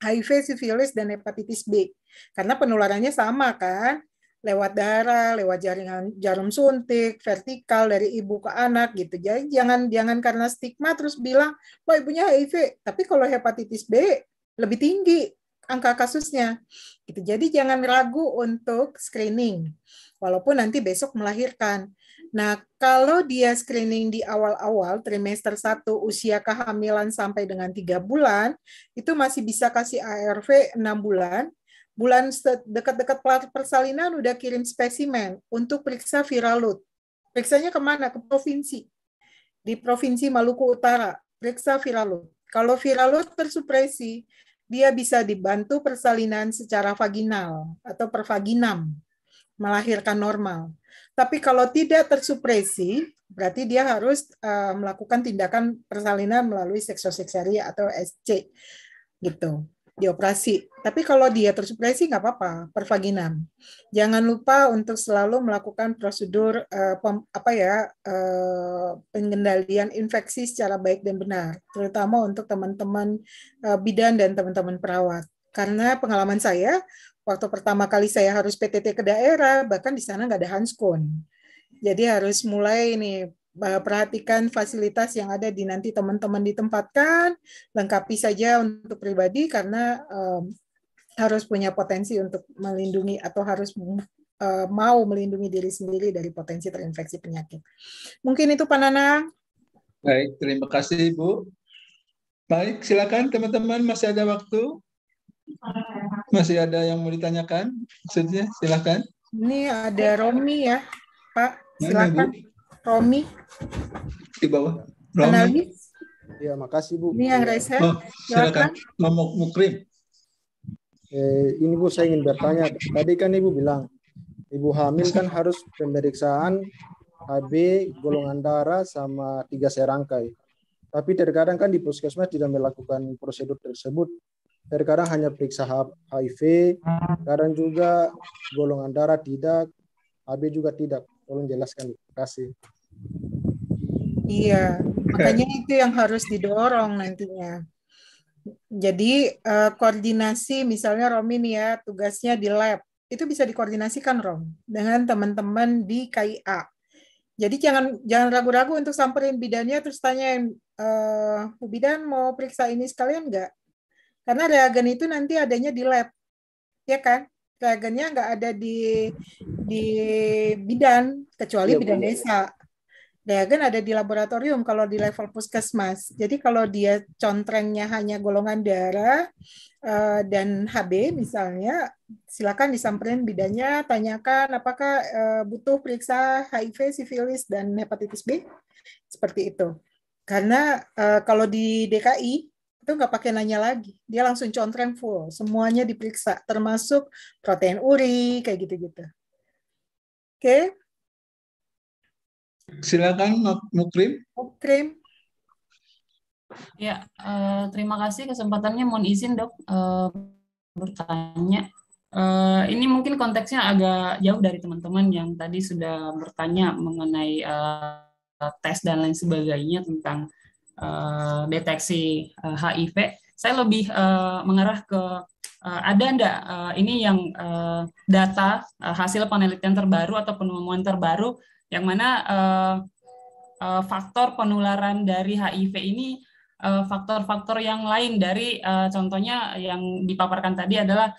HIV, sifilis dan hepatitis B. Karena penularannya sama kan? lewat darah, lewat jaringan jarum suntik, vertikal dari ibu ke anak gitu. Jadi jangan jangan karena stigma terus bilang, "Wah, ibunya HIV." Tapi kalau hepatitis B lebih tinggi angka kasusnya. Gitu. Jadi jangan ragu untuk screening walaupun nanti besok melahirkan. Nah, kalau dia screening di awal-awal trimester 1 usia kehamilan sampai dengan 3 bulan, itu masih bisa kasih ARV 6 bulan. Bulan dekat-dekat persalinan udah kirim spesimen untuk periksa viral load. Periksanya kemana? Ke provinsi. Di provinsi Maluku Utara, periksa viral load. Kalau viral load tersupresi, dia bisa dibantu persalinan secara vaginal atau pervaginam, melahirkan normal. Tapi kalau tidak tersupresi, berarti dia harus uh, melakukan tindakan persalinan melalui seksoseksari atau SC gitu dioperasi. Tapi kalau dia tersupresi nggak apa-apa, pervaginam. Jangan lupa untuk selalu melakukan prosedur uh, pem, apa ya uh, pengendalian infeksi secara baik dan benar, terutama untuk teman-teman uh, bidan dan teman-teman perawat. Karena pengalaman saya, waktu pertama kali saya harus PTT ke daerah, bahkan di sana nggak ada handscon. Jadi harus mulai ini eh, perhatikan fasilitas yang ada di nanti teman-teman ditempatkan, lengkapi saja untuk pribadi karena um, harus punya potensi untuk melindungi atau harus uh, mau melindungi diri sendiri dari potensi terinfeksi penyakit. Mungkin itu Pak Nana. Baik, terima kasih Bu. Baik, silakan teman-teman masih ada waktu. Masih ada yang mau ditanyakan? Maksudnya silakan. Ini ada Romi ya, Pak. Silakan. Romi. Di bawah. Romi. Analis. Ya, makasih Bu. Ini yang Raisa. Oh, silakan. Mamuk Mukrim. Eh, ini Bu saya ingin bertanya. Tadi kan Ibu bilang ibu hamil kan harus pemeriksaan HB, golongan darah sama tiga serangkai. Tapi terkadang kan di puskesmas tidak melakukan prosedur tersebut terkadang hanya periksa HIV, kadang juga golongan darah tidak, AB juga tidak. Tolong jelaskan, terima kasih. Iya, makanya itu yang harus didorong nantinya. Jadi eh, koordinasi misalnya Romi nih ya tugasnya di lab itu bisa dikoordinasikan Rom dengan teman-teman di KIA. Jadi jangan jangan ragu-ragu untuk samperin bidannya terus tanyain eh, bidan mau periksa ini sekalian nggak? Karena reagen itu nanti adanya di lab, ya kan? Reagennya nggak ada di di bidan, kecuali ya, bidan bener. desa. Reagen ada di laboratorium kalau di level puskesmas. Jadi kalau dia contrengnya hanya golongan darah eh, dan HB misalnya, silakan disamperin bidannya, tanyakan apakah eh, butuh periksa HIV, sifilis dan hepatitis B seperti itu. Karena eh, kalau di DKI itu nggak pakai nanya lagi dia langsung contreng full semuanya diperiksa termasuk protein uri kayak gitu-gitu oke okay. silakan Mukrim Mukrim ya uh, terima kasih kesempatannya mohon izin dok uh, bertanya Uh, ini mungkin konteksnya agak jauh dari teman-teman yang tadi sudah bertanya mengenai uh, tes dan lain sebagainya tentang Eh, deteksi HIV, eh, saya lebih eh, mengarah ke uh, ada enggak ini yang data hasil penelitian terbaru atau penemuan terbaru yang mana faktor penularan dari HIV ini faktor-faktor yang lain dari contohnya yang dipaparkan tadi adalah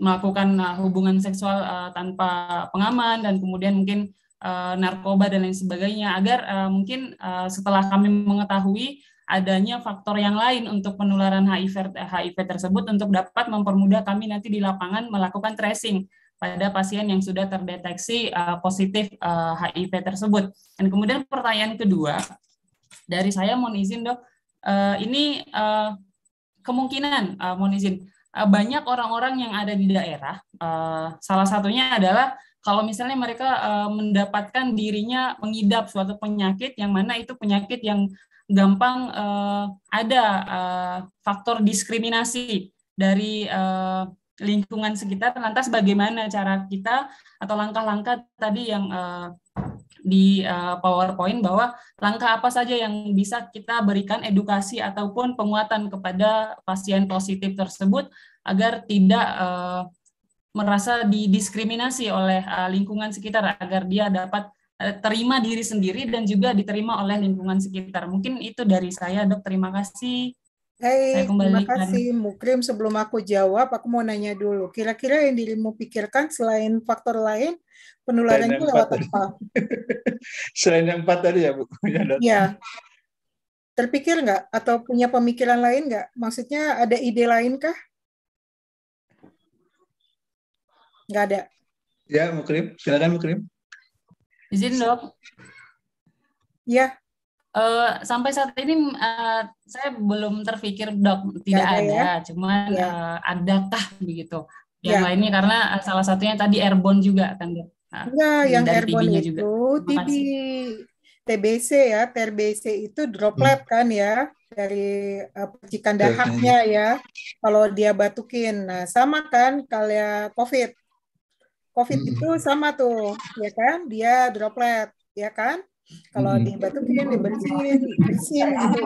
melakukan hubungan seksual tanpa pengaman dan kemudian mungkin uh, narkoba dan lain sebagainya agar uh, mungkin uh, setelah kami mengetahui adanya faktor yang lain untuk penularan HIV HIV tersebut untuk dapat mempermudah kami nanti di lapangan melakukan tracing pada pasien yang sudah terdeteksi uh, positif uh, HIV tersebut. Dan kemudian pertanyaan kedua dari saya mohon izin dok, uh, ini uh, kemungkinan uh, mohon izin uh, banyak orang-orang yang ada di daerah. Uh, salah satunya adalah kalau misalnya mereka uh, mendapatkan dirinya mengidap suatu penyakit yang mana itu penyakit yang gampang uh, ada uh, faktor diskriminasi dari uh, lingkungan sekitar lantas bagaimana cara kita atau langkah-langkah tadi yang uh, di uh, PowerPoint bahwa langkah apa saja yang bisa kita berikan edukasi ataupun penguatan kepada pasien positif tersebut agar tidak uh, merasa didiskriminasi oleh eh, lingkungan sekitar agar dia dapat eh, terima diri sendiri dan juga diterima oleh lingkungan sekitar. Mungkin itu dari saya, Dok. Terima kasih. Hey, terima kasih Mukrim. Sebelum aku jawab, aku mau nanya dulu. Kira-kira yang dirimu pikirkan selain faktor lain, penularan itu lewat apa? selain yang empat tadi ya, Bu? Ya, Ya Terpikir nggak? Atau punya pemikiran lain nggak? Maksudnya ada ide lain kah? Nggak ada. Ya, Mukrim. Silakan Mukrim. Izin dok. Ya. Uh, sampai saat ini uh, saya belum terpikir dok tidak ya, ada, ya. cuman ya. Uh, adakah begitu yang ya. lainnya karena salah satunya tadi airborne juga kan dok. ya yang airborne itu juga. TB TBC ya, TBC itu droplet hmm. kan ya dari uh, percikan iya, dahaknya iya. ya. Kalau dia batukin, nah sama kan kalau ya COVID COVID itu sama tuh, ya kan? Dia droplet, ya kan? Kalau hmm. dibatukin, dibersihin, dibersihin gitu,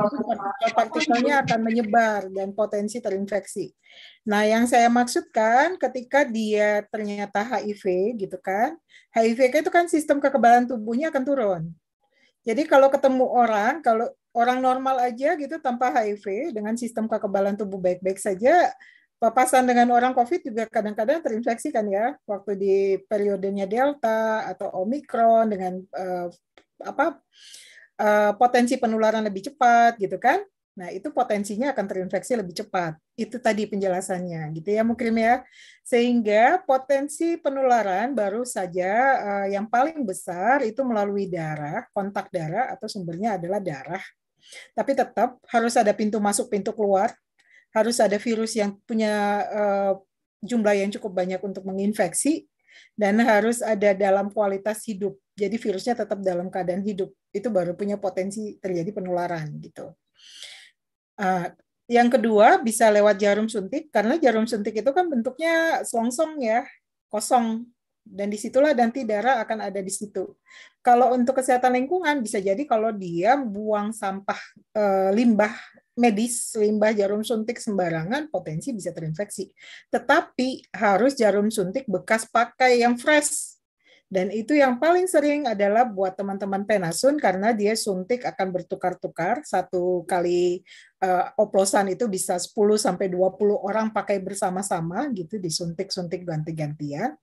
partikelnya akan menyebar dan potensi terinfeksi. Nah, yang saya maksudkan ketika dia ternyata HIV gitu kan, HIV kan itu kan sistem kekebalan tubuhnya akan turun. Jadi kalau ketemu orang, kalau orang normal aja gitu tanpa HIV dengan sistem kekebalan tubuh baik-baik saja, papasan dengan orang COVID juga kadang-kadang terinfeksi kan ya waktu di periodenya Delta atau Omicron dengan uh, apa uh, potensi penularan lebih cepat gitu kan. Nah, itu potensinya akan terinfeksi lebih cepat. Itu tadi penjelasannya, gitu ya Mukrim ya. Sehingga potensi penularan baru saja uh, yang paling besar itu melalui darah, kontak darah atau sumbernya adalah darah. Tapi tetap harus ada pintu masuk, pintu keluar harus ada virus yang punya uh, jumlah yang cukup banyak untuk menginfeksi dan harus ada dalam kualitas hidup. Jadi virusnya tetap dalam keadaan hidup. Itu baru punya potensi terjadi penularan gitu. Uh, yang kedua bisa lewat jarum suntik karena jarum suntik itu kan bentuknya selongsong ya, kosong dan disitulah nanti darah akan ada di situ. Kalau untuk kesehatan lingkungan bisa jadi kalau dia buang sampah e, limbah medis limbah jarum suntik sembarangan potensi bisa terinfeksi. Tetapi harus jarum suntik bekas pakai yang fresh. Dan itu yang paling sering adalah buat teman-teman penasun karena dia suntik akan bertukar-tukar. Satu kali uh, oplosan itu bisa 10 sampai 20 orang pakai bersama-sama gitu disuntik-suntik ganti-gantian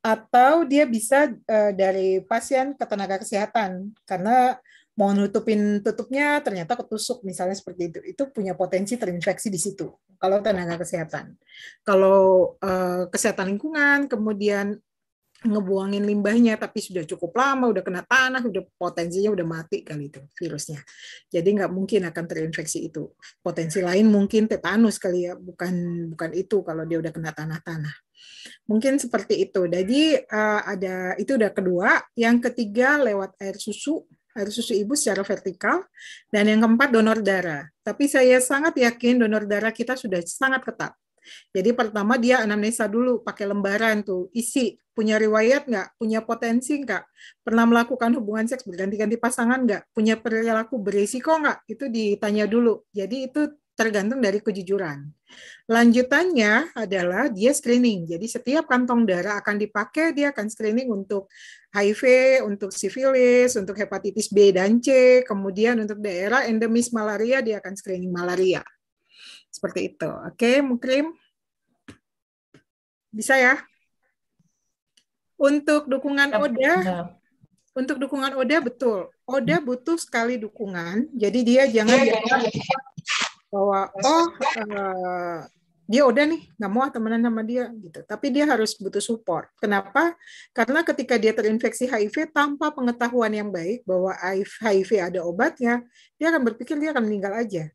atau dia bisa uh, dari pasien ke tenaga kesehatan karena mau nutupin tutupnya ternyata ketusuk misalnya seperti itu itu punya potensi terinfeksi di situ kalau tenaga kesehatan kalau uh, kesehatan lingkungan kemudian ngebuangin limbahnya tapi sudah cukup lama udah kena tanah udah potensinya udah mati kali itu virusnya jadi nggak mungkin akan terinfeksi itu potensi lain mungkin tetanus kali ya bukan bukan itu kalau dia udah kena tanah-tanah mungkin seperti itu jadi uh, ada itu udah kedua yang ketiga lewat air susu harus susu ibu secara vertikal. Dan yang keempat, donor darah. Tapi saya sangat yakin donor darah kita sudah sangat ketat. Jadi pertama dia anamnesa dulu, pakai lembaran tuh, isi, punya riwayat nggak, punya potensi nggak, pernah melakukan hubungan seks berganti-ganti pasangan nggak, punya perilaku berisiko nggak, itu ditanya dulu. Jadi itu tergantung dari kejujuran. Lanjutannya adalah dia screening. Jadi setiap kantong darah akan dipakai, dia akan screening untuk HIV, untuk sifilis, untuk hepatitis B dan C, kemudian untuk daerah endemis malaria dia akan screening malaria. Seperti itu. Oke, Mukrim. Bisa ya? Untuk dukungan ODA, untuk dukungan ODA betul. ODA hmm. butuh sekali dukungan. Jadi dia jangan iya, iya. bahwa oh uh, dia udah nih nggak mau temenan sama dia gitu tapi dia harus butuh support kenapa karena ketika dia terinfeksi HIV tanpa pengetahuan yang baik bahwa HIV ada obatnya dia akan berpikir dia akan meninggal aja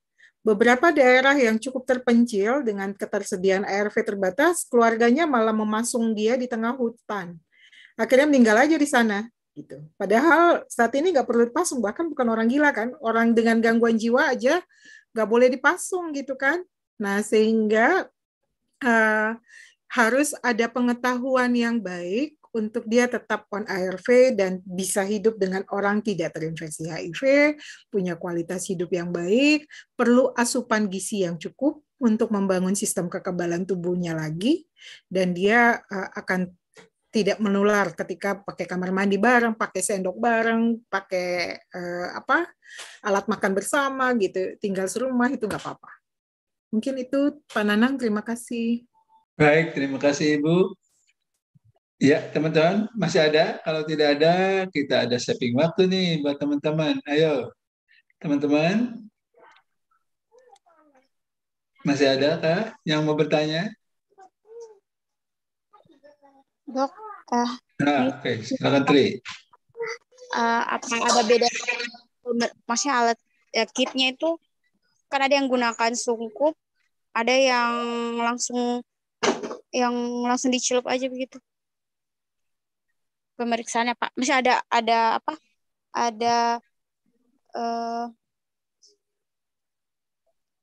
Beberapa daerah yang cukup terpencil dengan ketersediaan ARV terbatas, keluarganya malah memasung dia di tengah hutan. Akhirnya meninggal aja di sana. Gitu. Padahal saat ini nggak perlu dipasung, bahkan bukan orang gila kan, orang dengan gangguan jiwa aja nggak boleh dipasung gitu kan. Nah, sehingga uh, harus ada pengetahuan yang baik untuk dia tetap on ARV dan bisa hidup dengan orang tidak terinfeksi HIV, punya kualitas hidup yang baik, perlu asupan gizi yang cukup untuk membangun sistem kekebalan tubuhnya lagi, dan dia eh, akan tidak menular ketika pakai kamar mandi bareng, pakai sendok bareng, pakai uh, apa alat makan bersama gitu, tinggal serumah itu nggak apa-apa. Mungkin itu Pak Nanang, terima kasih. Baik, terima kasih Ibu. Ya, teman-teman, masih ada? Kalau tidak ada, kita ada saving waktu nih buat teman-teman. Ayo, teman-teman. Masih ada, Kak, yang mau bertanya? Dok, uh, nah, oke, okay. silakan Tri. Uh, eh, apa ada beda? Maksudnya alat ya, kitnya itu kan ada yang gunakan sungkup, ada yang langsung yang langsung dicelup aja begitu pemeriksaannya pak masih ada ada apa ada uh,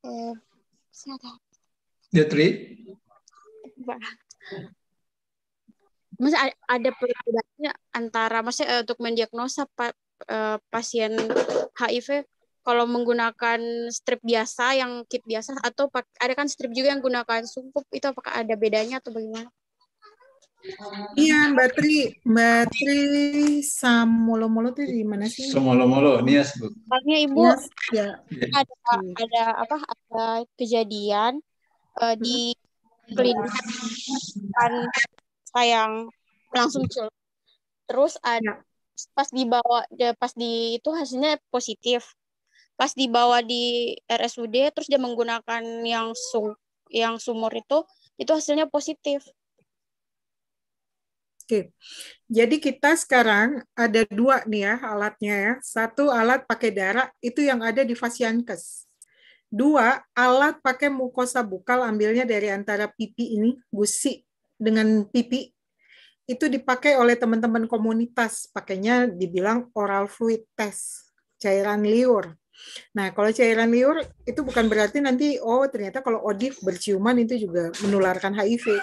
uh, ya Mas ada, perbedaannya antara masih eh, untuk mendiagnosa pa, eh, pasien HIV kalau menggunakan strip biasa yang kit biasa atau ada kan strip juga yang gunakan sungkup itu apakah ada bedanya atau bagaimana? Iya, Mbak Tri, Mbak Tri Samolo-molo itu di mana sih? Samolo-molo, Nias, Bu. Soalnya Ibu Nias, ya. ada ada apa? Ada kejadian uh, di klinik kan sayang langsung cul. Terus ada ya. pas dibawa pas di itu hasilnya positif pas dibawa di RSUD terus dia menggunakan yang sum yang sumur itu itu hasilnya positif. Oke, jadi kita sekarang ada dua nih ya alatnya ya. Satu alat pakai darah itu yang ada di fasiankes. Dua alat pakai mukosa bukal ambilnya dari antara pipi ini gusi dengan pipi itu dipakai oleh teman-teman komunitas pakainya dibilang oral fluid test cairan liur Nah, kalau cairan liur itu bukan berarti nanti oh ternyata kalau odif berciuman itu juga menularkan HIV.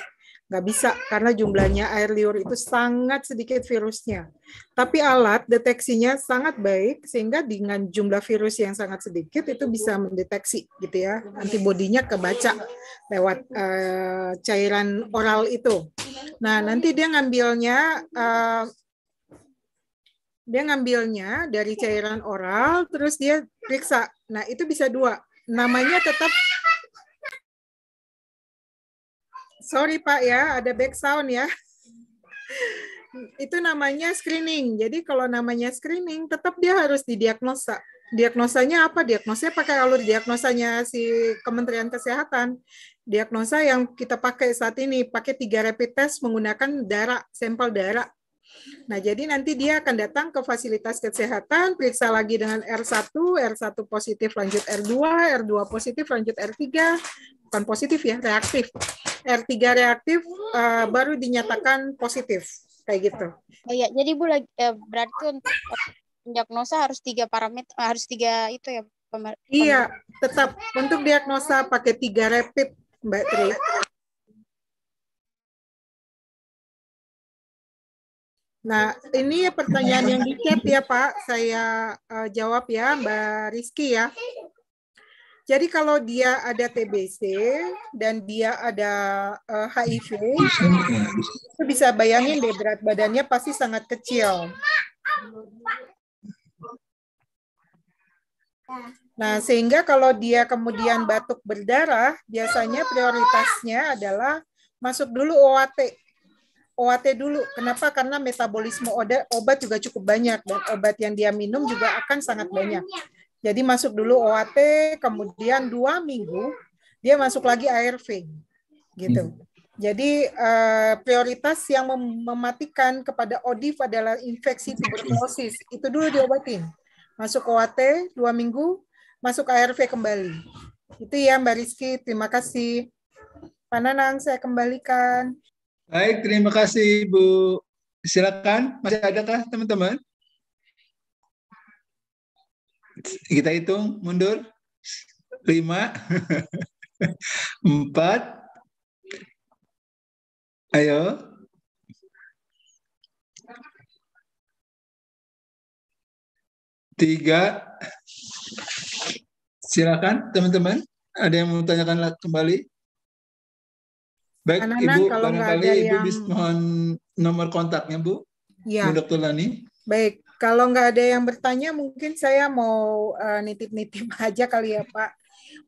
Nggak bisa karena jumlahnya air liur itu sangat sedikit virusnya. Tapi alat deteksinya sangat baik sehingga dengan jumlah virus yang sangat sedikit itu bisa mendeteksi gitu ya. Antibodinya kebaca lewat uh, cairan oral itu. Nah, nanti dia ngambilnya uh, dia ngambilnya dari cairan oral terus dia periksa. Nah, itu bisa dua. Namanya tetap Sorry Pak ya, ada back sound ya. itu namanya screening. Jadi kalau namanya screening tetap dia harus didiagnosa. Diagnosanya apa? Diagnosanya pakai alur diagnosanya si Kementerian Kesehatan. Diagnosa yang kita pakai saat ini pakai tiga rapid test menggunakan darah, sampel darah Nah, jadi nanti dia akan datang ke fasilitas kesehatan, periksa lagi dengan R1, R1 positif lanjut R2, R2 positif lanjut R3, bukan positif ya, reaktif. R3 reaktif uh, baru dinyatakan positif, kayak gitu. Oh iya, jadi Bu lagi eh, berarti untuk eh, diagnosa harus tiga parameter, eh, harus tiga itu ya, pemer Iya, tetap untuk diagnosa pakai tiga rapid, Mbak Tri. Nah, ini pertanyaan yang di chat ya Pak, saya uh, jawab ya Mbak Rizky ya. Jadi kalau dia ada TBC dan dia ada uh, eh, HIV, itu bisa bayangin deh berat badannya pasti sangat kecil. Nah, sehingga kalau dia kemudian batuk berdarah, biasanya prioritasnya adalah masuk dulu OAT OAT dulu. Kenapa? Karena metabolisme obat juga cukup banyak dan obat yang dia minum juga akan sangat banyak. Jadi masuk dulu OAT, kemudian dua minggu dia masuk lagi ARV, gitu. Hmm. Jadi uh, prioritas yang mem mematikan kepada ODIF adalah infeksi tuberkulosis. Itu dulu diobatin. Masuk OAT dua minggu, masuk ARV kembali. Itu ya Mbak Rizky, terima kasih. Pak saya kembalikan. Baik, terima kasih Bu. Silakan, masih ada adakah teman-teman? Kita hitung mundur. lima, empat, Ayo. tiga silakan teman-teman ada yang mau tanyakan kembali Baik, Anak -anak, Ibu, kalau barangkali ada Ibu yang... mohon nomor kontaknya, Bu. Ya. Bu Dr. Lani. Baik, kalau nggak ada yang bertanya, mungkin saya mau eh, nitip-nitip uh, aja kali ya, Pak.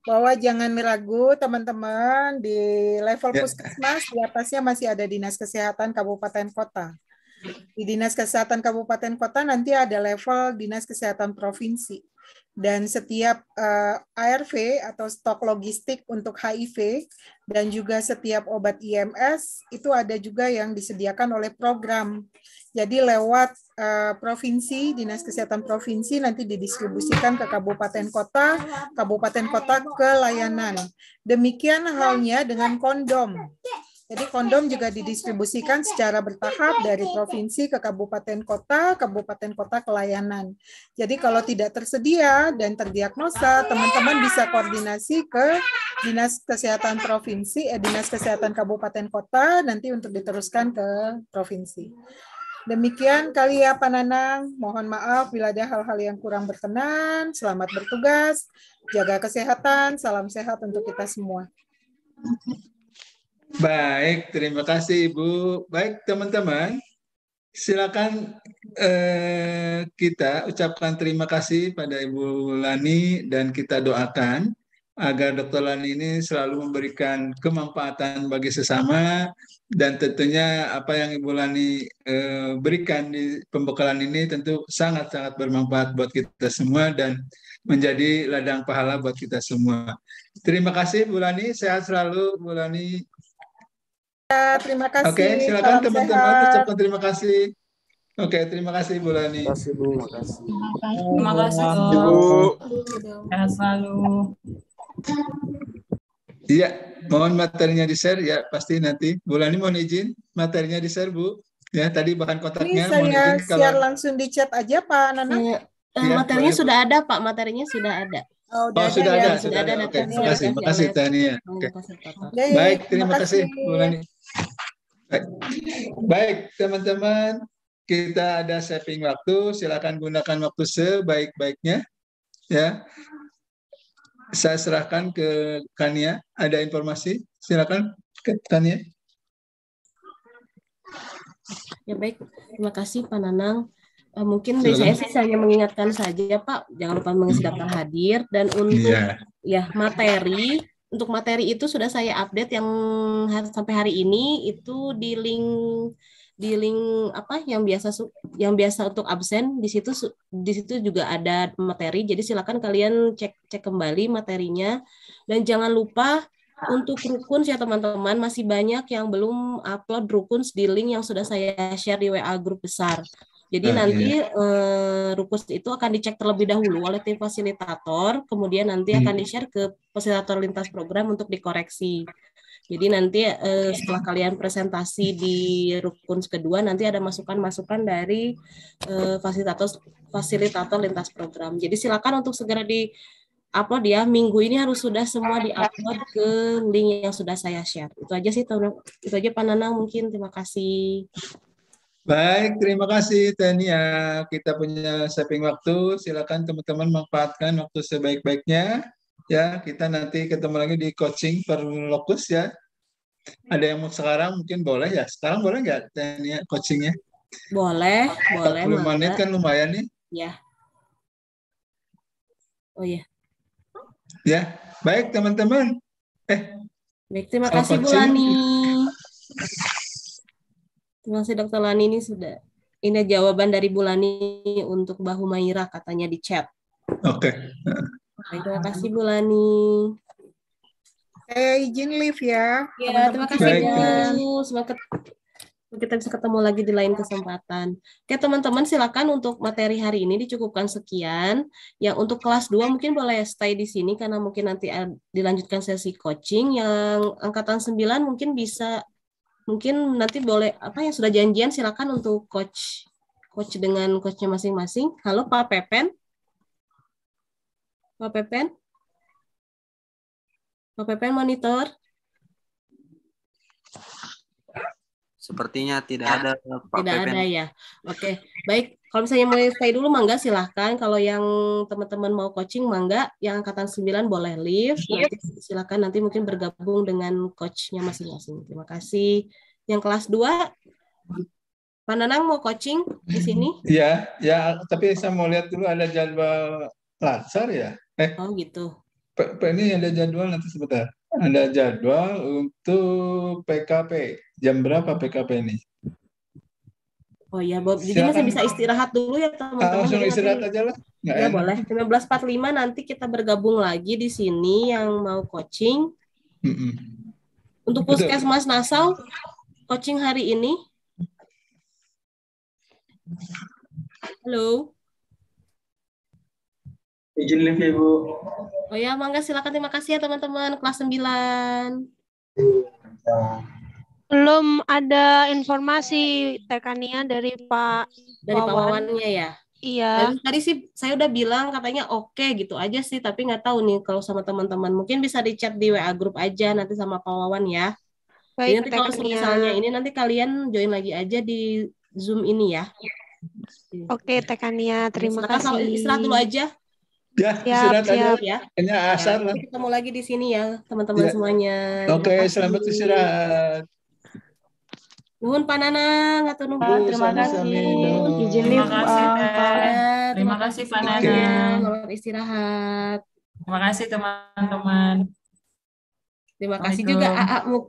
Bahwa jangan ragu, teman-teman, di level ya. puskesmas, di atasnya masih ada Dinas Kesehatan Kabupaten Kota. Di Dinas Kesehatan Kabupaten Kota nanti ada level Dinas Kesehatan Provinsi dan setiap uh, eh, ARV atau stok logistik untuk HIV dan juga setiap obat IMS itu ada juga yang disediakan oleh program. Jadi lewat uh, provinsi, Dinas Kesehatan Provinsi nanti didistribusikan ke kabupaten kota, kabupaten kota ke layanan. Demikian halnya dengan kondom jadi kondom juga didistribusikan secara bertahap dari provinsi ke kabupaten kota, kabupaten kota kelayanan. Jadi kalau tidak tersedia dan terdiagnosa, teman-teman bisa koordinasi ke Dinas Kesehatan Provinsi, eh, Dinas Kesehatan Kabupaten Kota, nanti untuk diteruskan ke provinsi. Demikian kali ya Pak Nanang. Mohon maaf bila ada hal-hal yang kurang berkenan. Selamat bertugas, jaga kesehatan, salam sehat untuk kita semua. Baik, terima kasih Ibu. Baik teman-teman, silakan eh, kita ucapkan terima kasih pada Ibu Lani dan kita doakan agar Dr. Lani ini selalu memberikan kemanfaatan bagi sesama dan tentunya apa yang Ibu Lani eh, berikan di pembekalan ini tentu sangat-sangat bermanfaat buat kita semua dan menjadi ladang pahala buat kita semua. Terima kasih Bu Lani, sehat selalu Bu Lani terima kasih. Oke, okay, silakan teman-teman ucapkan terima kasih. Oke, okay, terima kasih Bu Lani. Terima kasih Bu. Terima kasih. Terima kasih Bu. Terima Bu. selalu. Iya, mohon materinya di-share ya, pasti nanti. Bu Lani mohon izin materinya di-share Bu. Ya, tadi bahan kotaknya. Ini saya mohon izin kalau... share langsung di chat aja Pak Nana. Ya, ya, materinya boleh, sudah Bu. ada Pak, materinya sudah ada. Oh, oh ada, sudah, ya, ada, sudah ada, ya. sudah ada. Oke, ya. okay. terima kasih, terima kasih Tania. Okay. Baik, terima kasih Bu Lani. Baik. teman-teman, kita ada saving waktu. Silakan gunakan waktu sebaik-baiknya. Ya, saya serahkan ke Kania. Ada informasi? Silakan ke Kania. Ya baik, terima kasih Pak Nanang. Eh, mungkin dari saya sih hanya mengingatkan saja Pak, jangan lupa mengisi daftar hadir dan untuk yeah. ya materi untuk materi itu sudah saya update yang sampai hari ini itu di link di link apa yang biasa yang biasa untuk absen di situ di situ juga ada materi jadi silakan kalian cek cek kembali materinya dan jangan lupa untuk rukun ya teman-teman masih banyak yang belum upload rukun di link yang sudah saya share di WA grup besar jadi nah, nanti iya. uh, rukus itu akan dicek terlebih dahulu oleh tim fasilitator, kemudian nanti hmm. akan di-share ke fasilitator lintas program untuk dikoreksi. Jadi nanti uh, setelah kalian presentasi di rukun kedua nanti ada masukan-masukan dari uh, fasilitator fasilitator lintas program. Jadi silakan untuk segera di upload ya minggu ini harus sudah semua diupload ke link yang sudah saya share. Itu aja sih itu aja Pak Nana mungkin terima kasih. Baik, terima kasih Tania. Kita punya saving waktu. Silakan teman-teman manfaatkan waktu sebaik-baiknya. Ya, kita nanti ketemu lagi di coaching per lokus ya. Ada yang mau sekarang mungkin boleh ya. Sekarang boleh nggak Tania coachingnya? Boleh, boleh. 40 menit kan lumayan nih. Ya. Oh ya. Ya, baik teman-teman. Eh. Baik, terima kasih Bu Ani. Terima kasih Dokter Lani ini sudah ini jawaban dari Bulani untuk bahu Maira katanya di chat. Oke. Okay. Terima kasih Bulani. Lani. hey, eh, izin live ya. Ya, terima kasih Bu. Eh, Semoga kita bisa ketemu lagi di lain kesempatan. Oke teman-teman silakan untuk materi hari ini dicukupkan sekian. Yang untuk kelas 2 mungkin boleh stay di sini karena mungkin nanti dilanjutkan sesi coaching. Yang angkatan 9 mungkin bisa mungkin nanti boleh apa yang sudah janjian silakan untuk coach coach dengan coachnya masing-masing. Halo Pak Pepen. Pak Pepen. Pak Pepen monitor. Sepertinya tidak ya, ada Pak Tidak Pepen. ada ya. Oke, baik. Kalau misalnya mau stay dulu mangga silahkan. Kalau yang teman-teman mau coaching mangga, yang angkatan 9 boleh leave. Iya. Nanti silakan nanti mungkin bergabung dengan coachnya masing-masing. Terima kasih. Yang kelas 2 Pak Nanang mau coaching di sini? Iya, ya, tapi saya mau lihat dulu ada jadwal laser ya. Eh, oh gitu. Pak ini ada jadwal nanti sebentar ada jadwal untuk PKP. Jam berapa PKP ini? Oh iya, Bob. Jadi masih bisa istirahat dulu ya teman-teman. Ah, langsung istirahat aja lah. Nggak ya enak. boleh. 19.45 nanti kita bergabung lagi di sini yang mau coaching. Mm -mm. Untuk puskesmas Nasau, coaching hari ini. Halo. Izin live ya, Bu. Oh ya, mangga silakan terima kasih ya teman-teman kelas 9. Belum ada informasi Tekania dari Pak dari Wawan. Pak Wawannya ya. Iya. Dari tadi sih saya udah bilang katanya oke okay, gitu aja sih, tapi nggak tahu nih kalau sama teman-teman. Mungkin bisa di chat di WA grup aja nanti sama Pak Wawan ya. Baik, nanti kalau misalnya ini nanti kalian join lagi aja di Zoom ini ya. Oke, okay, Tekania, terima Silakan, kasih. Istirahat dulu aja. Ya, ya, ya. Hanya asar ya, lah. Ketemu lagi di sini ya, teman-teman ya. semuanya. Oke, okay, selamat istirahat. Nuhun Pak Nana, tahu nuhun. Terima kasih. Izin Terima kasih, Terima kasih Pak Nana. Selamat istirahat. Terima kasih teman-teman. Terima kasih juga AA